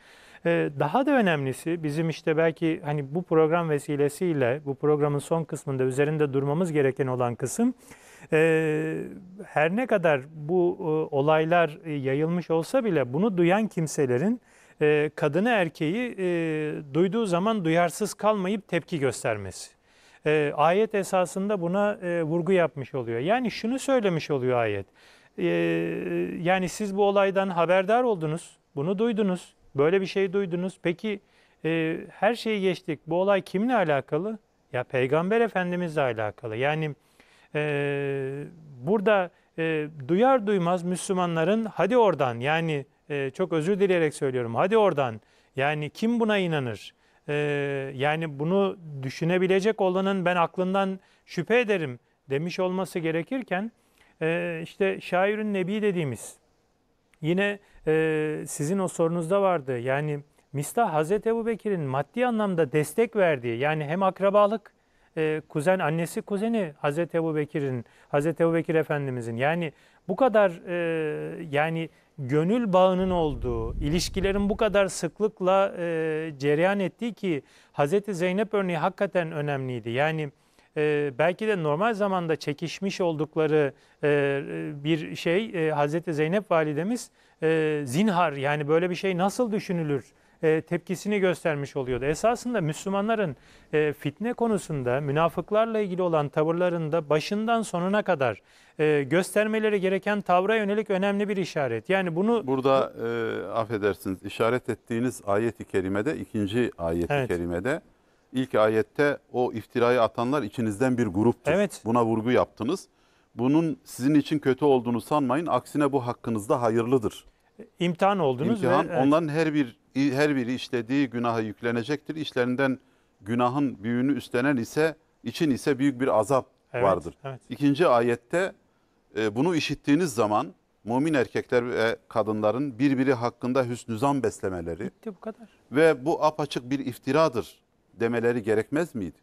E, daha da önemlisi bizim işte belki hani bu program vesilesiyle bu programın son kısmında üzerinde durmamız gereken olan kısım e, her ne kadar bu e, olaylar e, yayılmış olsa bile bunu duyan kimselerin e, kadını erkeği e, duyduğu zaman duyarsız kalmayıp tepki göstermesi e, ayet esasında buna e, vurgu yapmış oluyor. Yani şunu söylemiş oluyor ayet. E, e, yani siz bu olaydan haberdar oldunuz, bunu duydunuz, böyle bir şey duydunuz. Peki e, her şeyi geçtik. Bu olay kimle alakalı? Ya Peygamber Efendimizle alakalı. Yani e, burada e, duyar duymaz Müslümanların hadi oradan yani e, çok özür dileyerek söylüyorum hadi oradan yani kim buna inanır? e, yani bunu düşünebilecek olanın ben aklından şüphe ederim demiş olması gerekirken e, işte şairin nebi dediğimiz yine e, sizin o sorunuzda vardı yani Mista Hazreti Ebu Bekir'in maddi anlamda destek verdiği yani hem akrabalık e, kuzen annesi kuzeni Hazreti Ebu Bekir'in Hazreti Ebu Bekir Efendimizin yani bu kadar e, yani gönül bağının olduğu, ilişkilerin bu kadar sıklıkla e, cereyan ettiği ki Hazreti Zeynep örneği hakikaten önemliydi. Yani e, belki de normal zamanda çekişmiş oldukları e, bir şey e, Hazreti Zeynep validemiz e, zinhar yani böyle bir şey nasıl düşünülür? E, tepkisini göstermiş oluyordu. Esasında Müslümanların e, fitne konusunda münafıklarla ilgili olan tavırlarında başından sonuna kadar e, göstermeleri gereken tavra yönelik önemli bir işaret. Yani bunu burada e, affedersiniz işaret ettiğiniz ayet-i kerimede ikinci ayet-i evet. kerimede ilk ayette o iftirayı atanlar içinizden bir gruptur. Evet. Buna vurgu yaptınız. Bunun sizin için kötü olduğunu sanmayın. Aksine bu hakkınızda hayırlıdır. İmtihan oldunuz. İmtihan. Ve, evet. Onların her bir her biri işlediği günaha yüklenecektir. İşlerinden günahın büyüğünü üstlenen ise için ise büyük bir azap evet, vardır. Evet. İkinci ayette e, bunu işittiğiniz zaman mumin erkekler ve kadınların birbiri hakkında hüsnü zan beslemeleri Bitti, bu kadar. ve bu apaçık bir iftiradır demeleri gerekmez miydi?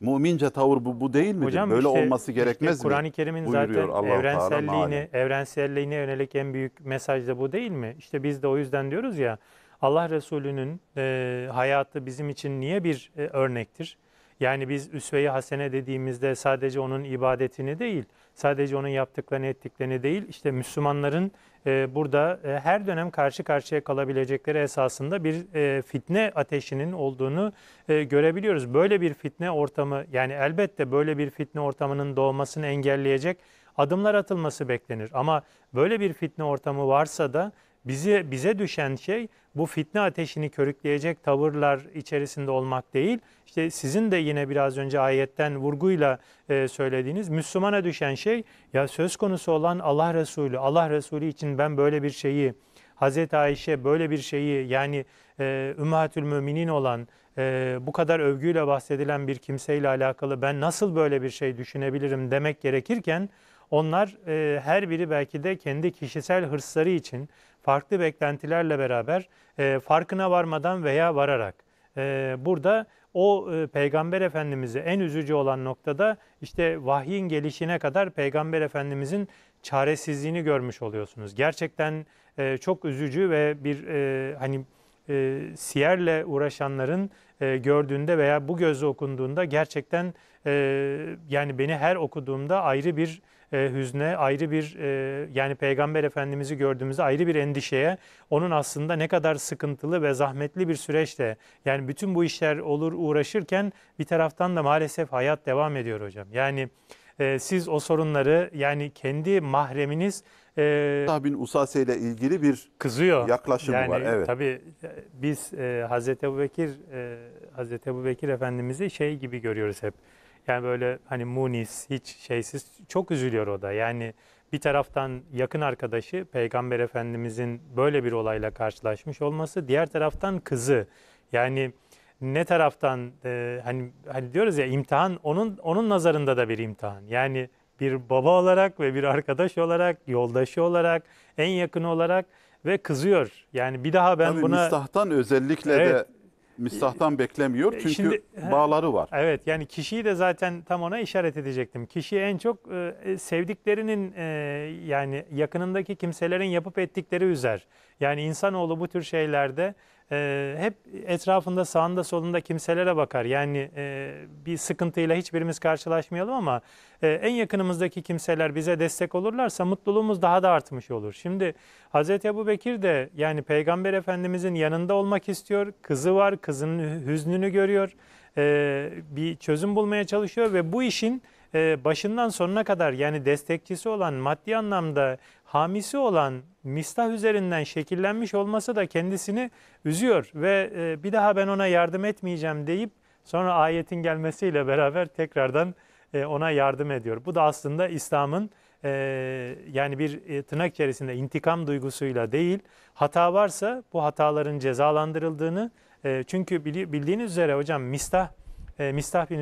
Mumince tavır bu, bu değil mi? Böyle işte, olması gerekmez işte Kur'an-ı Kerim'in zaten Allah evrenselliğine, evrenselliğine yönelik en büyük mesaj da bu değil mi? İşte biz de o yüzden diyoruz ya Allah Resulü'nün e, hayatı bizim için niye bir e, örnektir? Yani biz üsve-i hasene dediğimizde sadece onun ibadetini değil, sadece onun yaptıklarını ettiklerini değil, işte Müslümanların e, burada e, her dönem karşı karşıya kalabilecekleri esasında bir e, fitne ateşinin olduğunu e, görebiliyoruz. Böyle bir fitne ortamı yani elbette böyle bir fitne ortamının doğmasını engelleyecek adımlar atılması beklenir. Ama böyle bir fitne ortamı varsa da bize, bize düşen şey bu fitne ateşini körükleyecek tavırlar içerisinde olmak değil. İşte sizin de yine biraz önce ayetten vurguyla e, söylediğiniz Müslümana düşen şey ya söz konusu olan Allah Resulü. Allah Resulü için ben böyle bir şeyi Hazreti Ayşe böyle bir şeyi yani e, Ümmetül Müminin olan e, bu kadar övgüyle bahsedilen bir kimseyle alakalı ben nasıl böyle bir şey düşünebilirim demek gerekirken onlar e, her biri belki de kendi kişisel hırsları için farklı beklentilerle beraber e, farkına varmadan veya vararak e, burada o e, Peygamber Efendimiz'i en üzücü olan noktada işte vahyin gelişine kadar Peygamber Efendimiz'in çaresizliğini görmüş oluyorsunuz. Gerçekten e, çok üzücü ve bir e, hani e, siyerle uğraşanların e, gördüğünde veya bu gözle okunduğunda gerçekten e, yani beni her okuduğumda ayrı bir e, hüzne, ayrı bir e, yani Peygamber Efendimiz'i gördüğümüzde ayrı bir endişeye, onun aslında ne kadar sıkıntılı ve zahmetli bir süreçte yani bütün bu işler olur uğraşırken bir taraftan da maalesef hayat devam ediyor hocam. Yani e, siz o sorunları yani kendi mahreminiz e, Abdullah bin Usase ile ilgili bir kızıyor. yaklaşımı yani, var. Evet. Tabii e, biz e, Hazreti Ebubekir e, Hazreti Ebubekir Efendimizi şey gibi görüyoruz hep. Yani böyle hani munis, hiç şeysiz çok üzülüyor o da. Yani bir taraftan yakın arkadaşı Peygamber Efendimizin böyle bir olayla karşılaşmış olması, diğer taraftan kızı. Yani ne taraftan e, hani hani diyoruz ya imtihan onun onun nazarında da bir imtihan. Yani bir baba olarak ve bir arkadaş olarak, yoldaşı olarak, en yakın olarak ve kızıyor. Yani bir daha ben Tabii buna mistahtan özellikle evet, de Mistah'tan ee, beklemiyor e, çünkü Şimdi, bağları var. Evet yani kişiyi de zaten tam ona işaret edecektim. Kişiyi en çok e, e sevdiklerinin e, yani yakınındaki kimselerin yapıp ettikleri üzer. Yani insanoğlu bu tür şeylerde e, hep etrafında sağında solunda kimselere bakar. Yani e, bir sıkıntıyla hiçbirimiz karşılaşmayalım ama e, en yakınımızdaki kimseler bize destek olurlarsa mutluluğumuz daha da artmış olur. Şimdi Hz. Ebu Bekir de yani Peygamber Efendimizin yanında olmak istiyor. Kızı var, kızının hüznünü görüyor. E, bir çözüm bulmaya çalışıyor ve bu işin e, başından sonuna kadar yani destekçisi olan maddi anlamda hamisi olan mistah üzerinden şekillenmiş olması da kendisini üzüyor ve e, bir daha ben ona yardım etmeyeceğim deyip sonra ayetin gelmesiyle beraber tekrardan e, ona yardım ediyor. Bu da aslında İslam'ın yani bir tırnak içerisinde intikam duygusuyla değil hata varsa bu hataların cezalandırıldığını çünkü bildiğiniz üzere hocam mistah mistah bin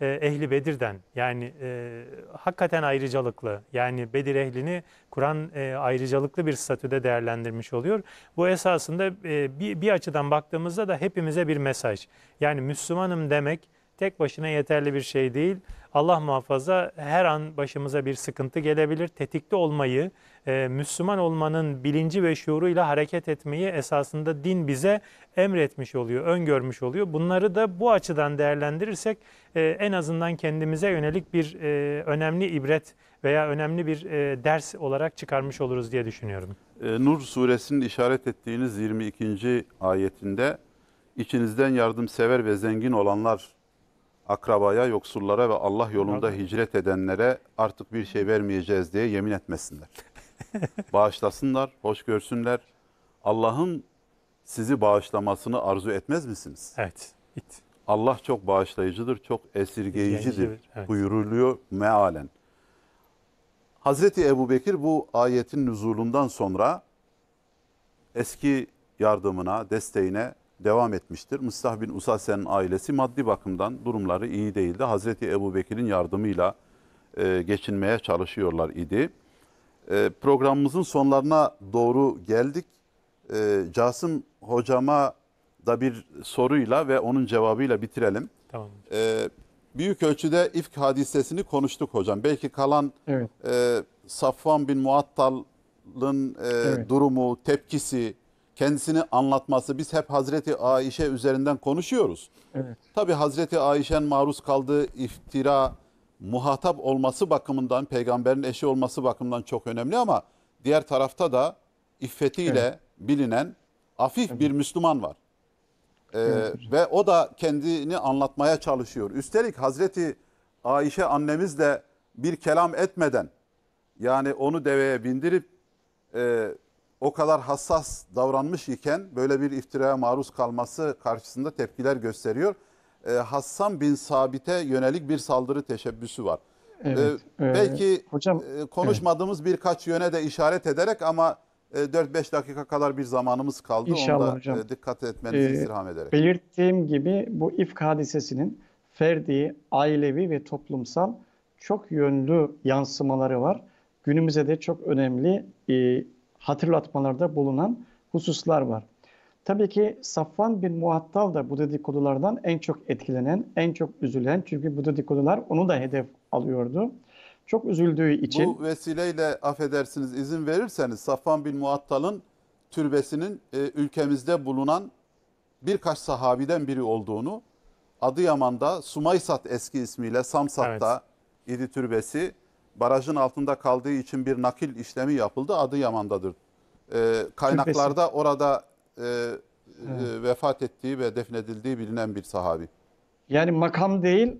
e, ehli Bedir'den yani e, hakikaten ayrıcalıklı yani Bedir ehlini Kur'an e, ayrıcalıklı bir statüde değerlendirmiş oluyor. Bu esasında e, bir, bir açıdan baktığımızda da hepimize bir mesaj. Yani Müslümanım demek tek başına yeterli bir şey değil. Allah muhafaza her an başımıza bir sıkıntı gelebilir. Tetikte olmayı e, Müslüman olmanın bilinci ve şuuruyla hareket etmeyi esasında din bize emretmiş oluyor, öngörmüş oluyor. Bunları da bu açıdan değerlendirirsek e, en azından kendimize yönelik bir e, önemli ibret veya önemli bir ders olarak çıkarmış oluruz diye düşünüyorum. Nur suresinin işaret ettiğiniz 22. ayetinde içinizden yardımsever ve zengin olanlar akrabaya, yoksullara ve Allah yolunda hicret edenlere artık bir şey vermeyeceğiz diye yemin etmesinler. Bağışlasınlar, hoş görsünler. Allah'ın sizi bağışlamasını arzu etmez misiniz? Evet. It. Allah çok bağışlayıcıdır, çok esirgeyicidir evet. buyuruluyor mealen. Hazreti Ebu Bekir bu ayetin nüzulundan sonra eski yardımına, desteğine devam etmiştir. Mıslah bin Usase'nin ailesi maddi bakımdan durumları iyi değildi. Hazreti Ebu Bekir'in yardımıyla e, geçinmeye çalışıyorlar idi. E, programımızın sonlarına doğru geldik. E, ee, Casım hocama da bir soruyla ve onun cevabıyla bitirelim. Tamam. E, büyük ölçüde ifk hadisesini konuştuk hocam. Belki kalan evet. e, Safvan bin Muattal'ın e, evet. durumu, tepkisi, kendisini anlatması. Biz hep Hazreti Ayşe üzerinden konuşuyoruz. Evet. Tabii Hazreti Ayşe'nin maruz kaldığı iftira, muhatap olması bakımından, peygamberin eşi olması bakımından çok önemli ama diğer tarafta da iffetiyle evet. bilinen afif evet. bir Müslüman var. Ee, evet. Ve o da kendini anlatmaya çalışıyor. Üstelik Hazreti Ayşe annemiz de bir kelam etmeden yani onu deveye bindirip e, o kadar hassas davranmış iken böyle bir iftiraya maruz kalması karşısında tepkiler gösteriyor e, Hassan bin Sabit'e yönelik bir saldırı teşebbüsü var. Evet, e, belki hocam, e, konuşmadığımız evet. birkaç yöne de işaret ederek ama 4-5 e, dakika kadar bir zamanımız kaldı. İnşallah Onda hocam. E, dikkat etmenizi ee, istirham ederek. Belirttiğim gibi bu ifk hadisesinin ferdi, ailevi ve toplumsal çok yönlü yansımaları var. Günümüze de çok önemli e, hatırlatmalarda bulunan hususlar var. Tabii ki Safvan bin Muattal da bu dedikodulardan en çok etkilenen, en çok üzülen. Çünkü bu dedikodular onu da hedef alıyordu. Çok üzüldüğü için... Bu vesileyle affedersiniz izin verirseniz Safvan bin Muattal'ın türbesinin e, ülkemizde bulunan birkaç sahabiden biri olduğunu Adıyaman'da Sumaysat eski ismiyle Samsat'ta evet. idi türbesi. Barajın altında kaldığı için bir nakil işlemi yapıldı. Adıyaman'dadır. E, kaynaklarda türbesi. orada e, e, evet. vefat ettiği ve defnedildiği bilinen bir sahabi. Yani makam değil,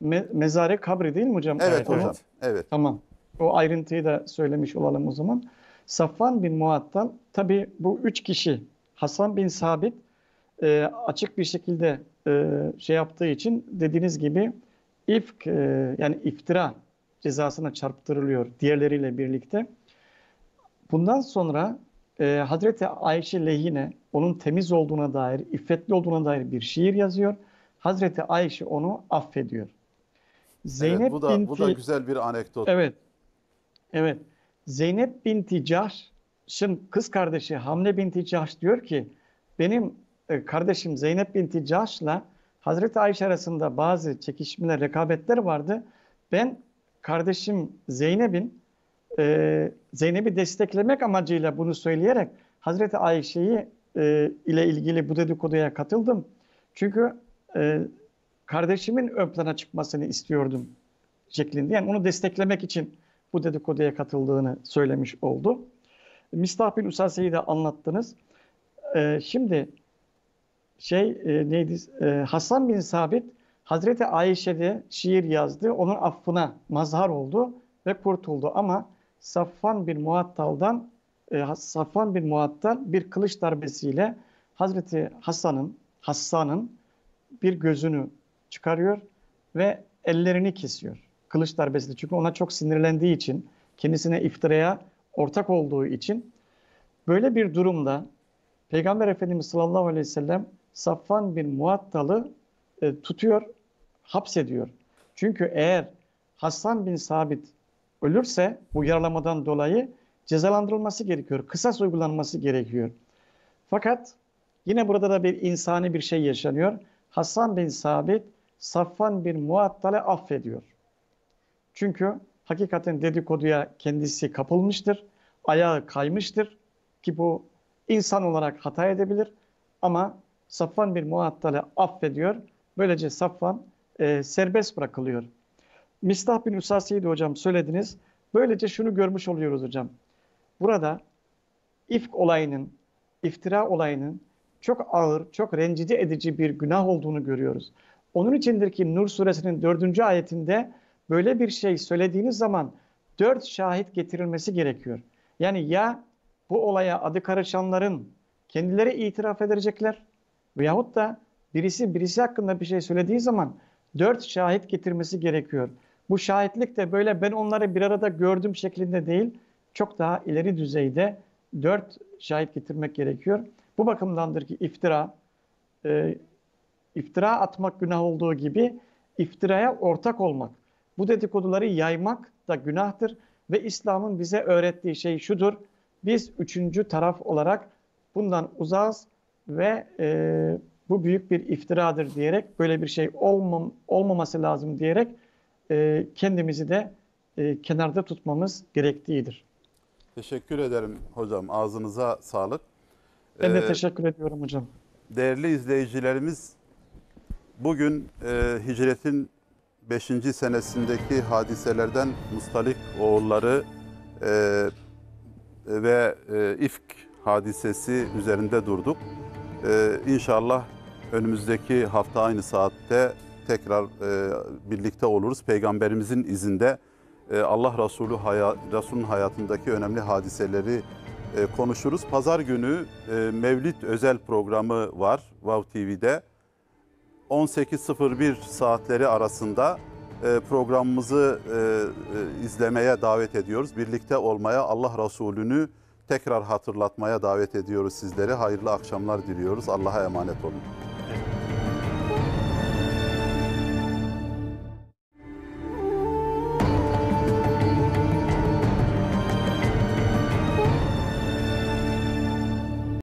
me mezare kabri değil mi hocam? Evet, evet hocam. Evet. Tamam. O ayrıntıyı da söylemiş olalım o zaman. Safvan bin Muat'tan tabi bu üç kişi Hasan bin Sabit e, açık bir şekilde e, şey yaptığı için dediğiniz gibi ifk e, yani iftira cezasına çarptırılıyor diğerleriyle birlikte. Bundan sonra e, Hazreti Ayşe lehine onun temiz olduğuna dair, iffetli olduğuna dair bir şiir yazıyor. Hazreti Ayşe onu affediyor. Zeynep evet, bu da, binti, bu da güzel bir anekdot. Evet. Evet. Zeynep binti Cahş'ın kız kardeşi Hamle binti Cahş diyor ki benim e, kardeşim Zeynep binti Cahş'la Hazreti Ayşe arasında bazı çekişmeler, rekabetler vardı. Ben kardeşim Zeynep'in e, Zeynep'i desteklemek amacıyla bunu söyleyerek Hazreti Ayşe'yi e, ile ilgili bu dedikoduya katıldım. Çünkü e, kardeşimin ön plana çıkmasını istiyordum şeklinde. Yani onu desteklemek için bu dedikoduya katıldığını söylemiş oldu. Mistah bin Usase'yi de anlattınız. E, şimdi şey e, neydi? E, Hasan bin Sabit Hazreti Ayşe'de şiir yazdı. Onun affına mazhar oldu ve kurtuldu ama Safvan bir Muattal'dan e, Safvan bin Muattal bir kılıç darbesiyle Hazreti Hasan'ın Hasan'ın bir gözünü çıkarıyor ve ellerini kesiyor. Kılıç darbesiyle çünkü ona çok sinirlendiği için, kendisine iftiraya ortak olduğu için böyle bir durumda Peygamber Efendimiz sallallahu aleyhi ve sellem Safvan bin Muattal'ı e, tutuyor, hapsediyor. Çünkü eğer Hasan bin Sabit ölürse bu yaralamadan dolayı cezalandırılması gerekiyor. Kısas uygulanması gerekiyor. Fakat yine burada da bir insani bir şey yaşanıyor. Hasan bin Sabit Safvan bin Muattal'e affediyor. Çünkü hakikaten dedikoduya kendisi kapılmıştır. Ayağı kaymıştır ki bu insan olarak hata edebilir ama Safvan bin Muattal'e affediyor. Böylece Safvan e, serbest bırakılıyor. Mistah bin de hocam söylediniz. Böylece şunu görmüş oluyoruz hocam. Burada ifk olayının, iftira olayının çok ağır, çok rencide edici bir günah olduğunu görüyoruz. Onun içindir ki Nur suresinin dördüncü ayetinde böyle bir şey söylediğiniz zaman dört şahit getirilmesi gerekiyor. Yani ya bu olaya adı karışanların kendileri itiraf edecekler veyahut da birisi birisi hakkında bir şey söylediği zaman dört şahit getirmesi gerekiyor. Bu şahitlik de böyle ben onları bir arada gördüm şeklinde değil, çok daha ileri düzeyde dört şahit getirmek gerekiyor. Bu bakımdandır ki iftira, e, iftira atmak günah olduğu gibi iftiraya ortak olmak, bu dedikoduları yaymak da günahtır ve İslam'ın bize öğrettiği şey şudur, biz üçüncü taraf olarak bundan uzağız ve e, bu büyük bir iftiradır diyerek, böyle bir şey olmam, olmaması lazım diyerek e, kendimizi de e, kenarda tutmamız gerektiğidir. Teşekkür ederim hocam. Ağzınıza sağlık. Ben de ee, teşekkür ediyorum hocam. Değerli izleyicilerimiz, bugün e, hicretin 5. senesindeki hadiselerden Mustalik oğulları e, ve e, İfk hadisesi üzerinde durduk. E, inşallah önümüzdeki hafta aynı saatte tekrar e, birlikte oluruz. Peygamberimizin izinde e, Allah Resulü haya, Resul'ün hayatındaki önemli hadiseleri e, konuşuruz. Pazar günü e, Mevlid özel programı var Vav TV'de. 18.01 saatleri arasında e, programımızı e, e, izlemeye davet ediyoruz. Birlikte olmaya, Allah Resulü'nü tekrar hatırlatmaya davet ediyoruz sizleri. Hayırlı akşamlar diliyoruz. Allah'a emanet olun.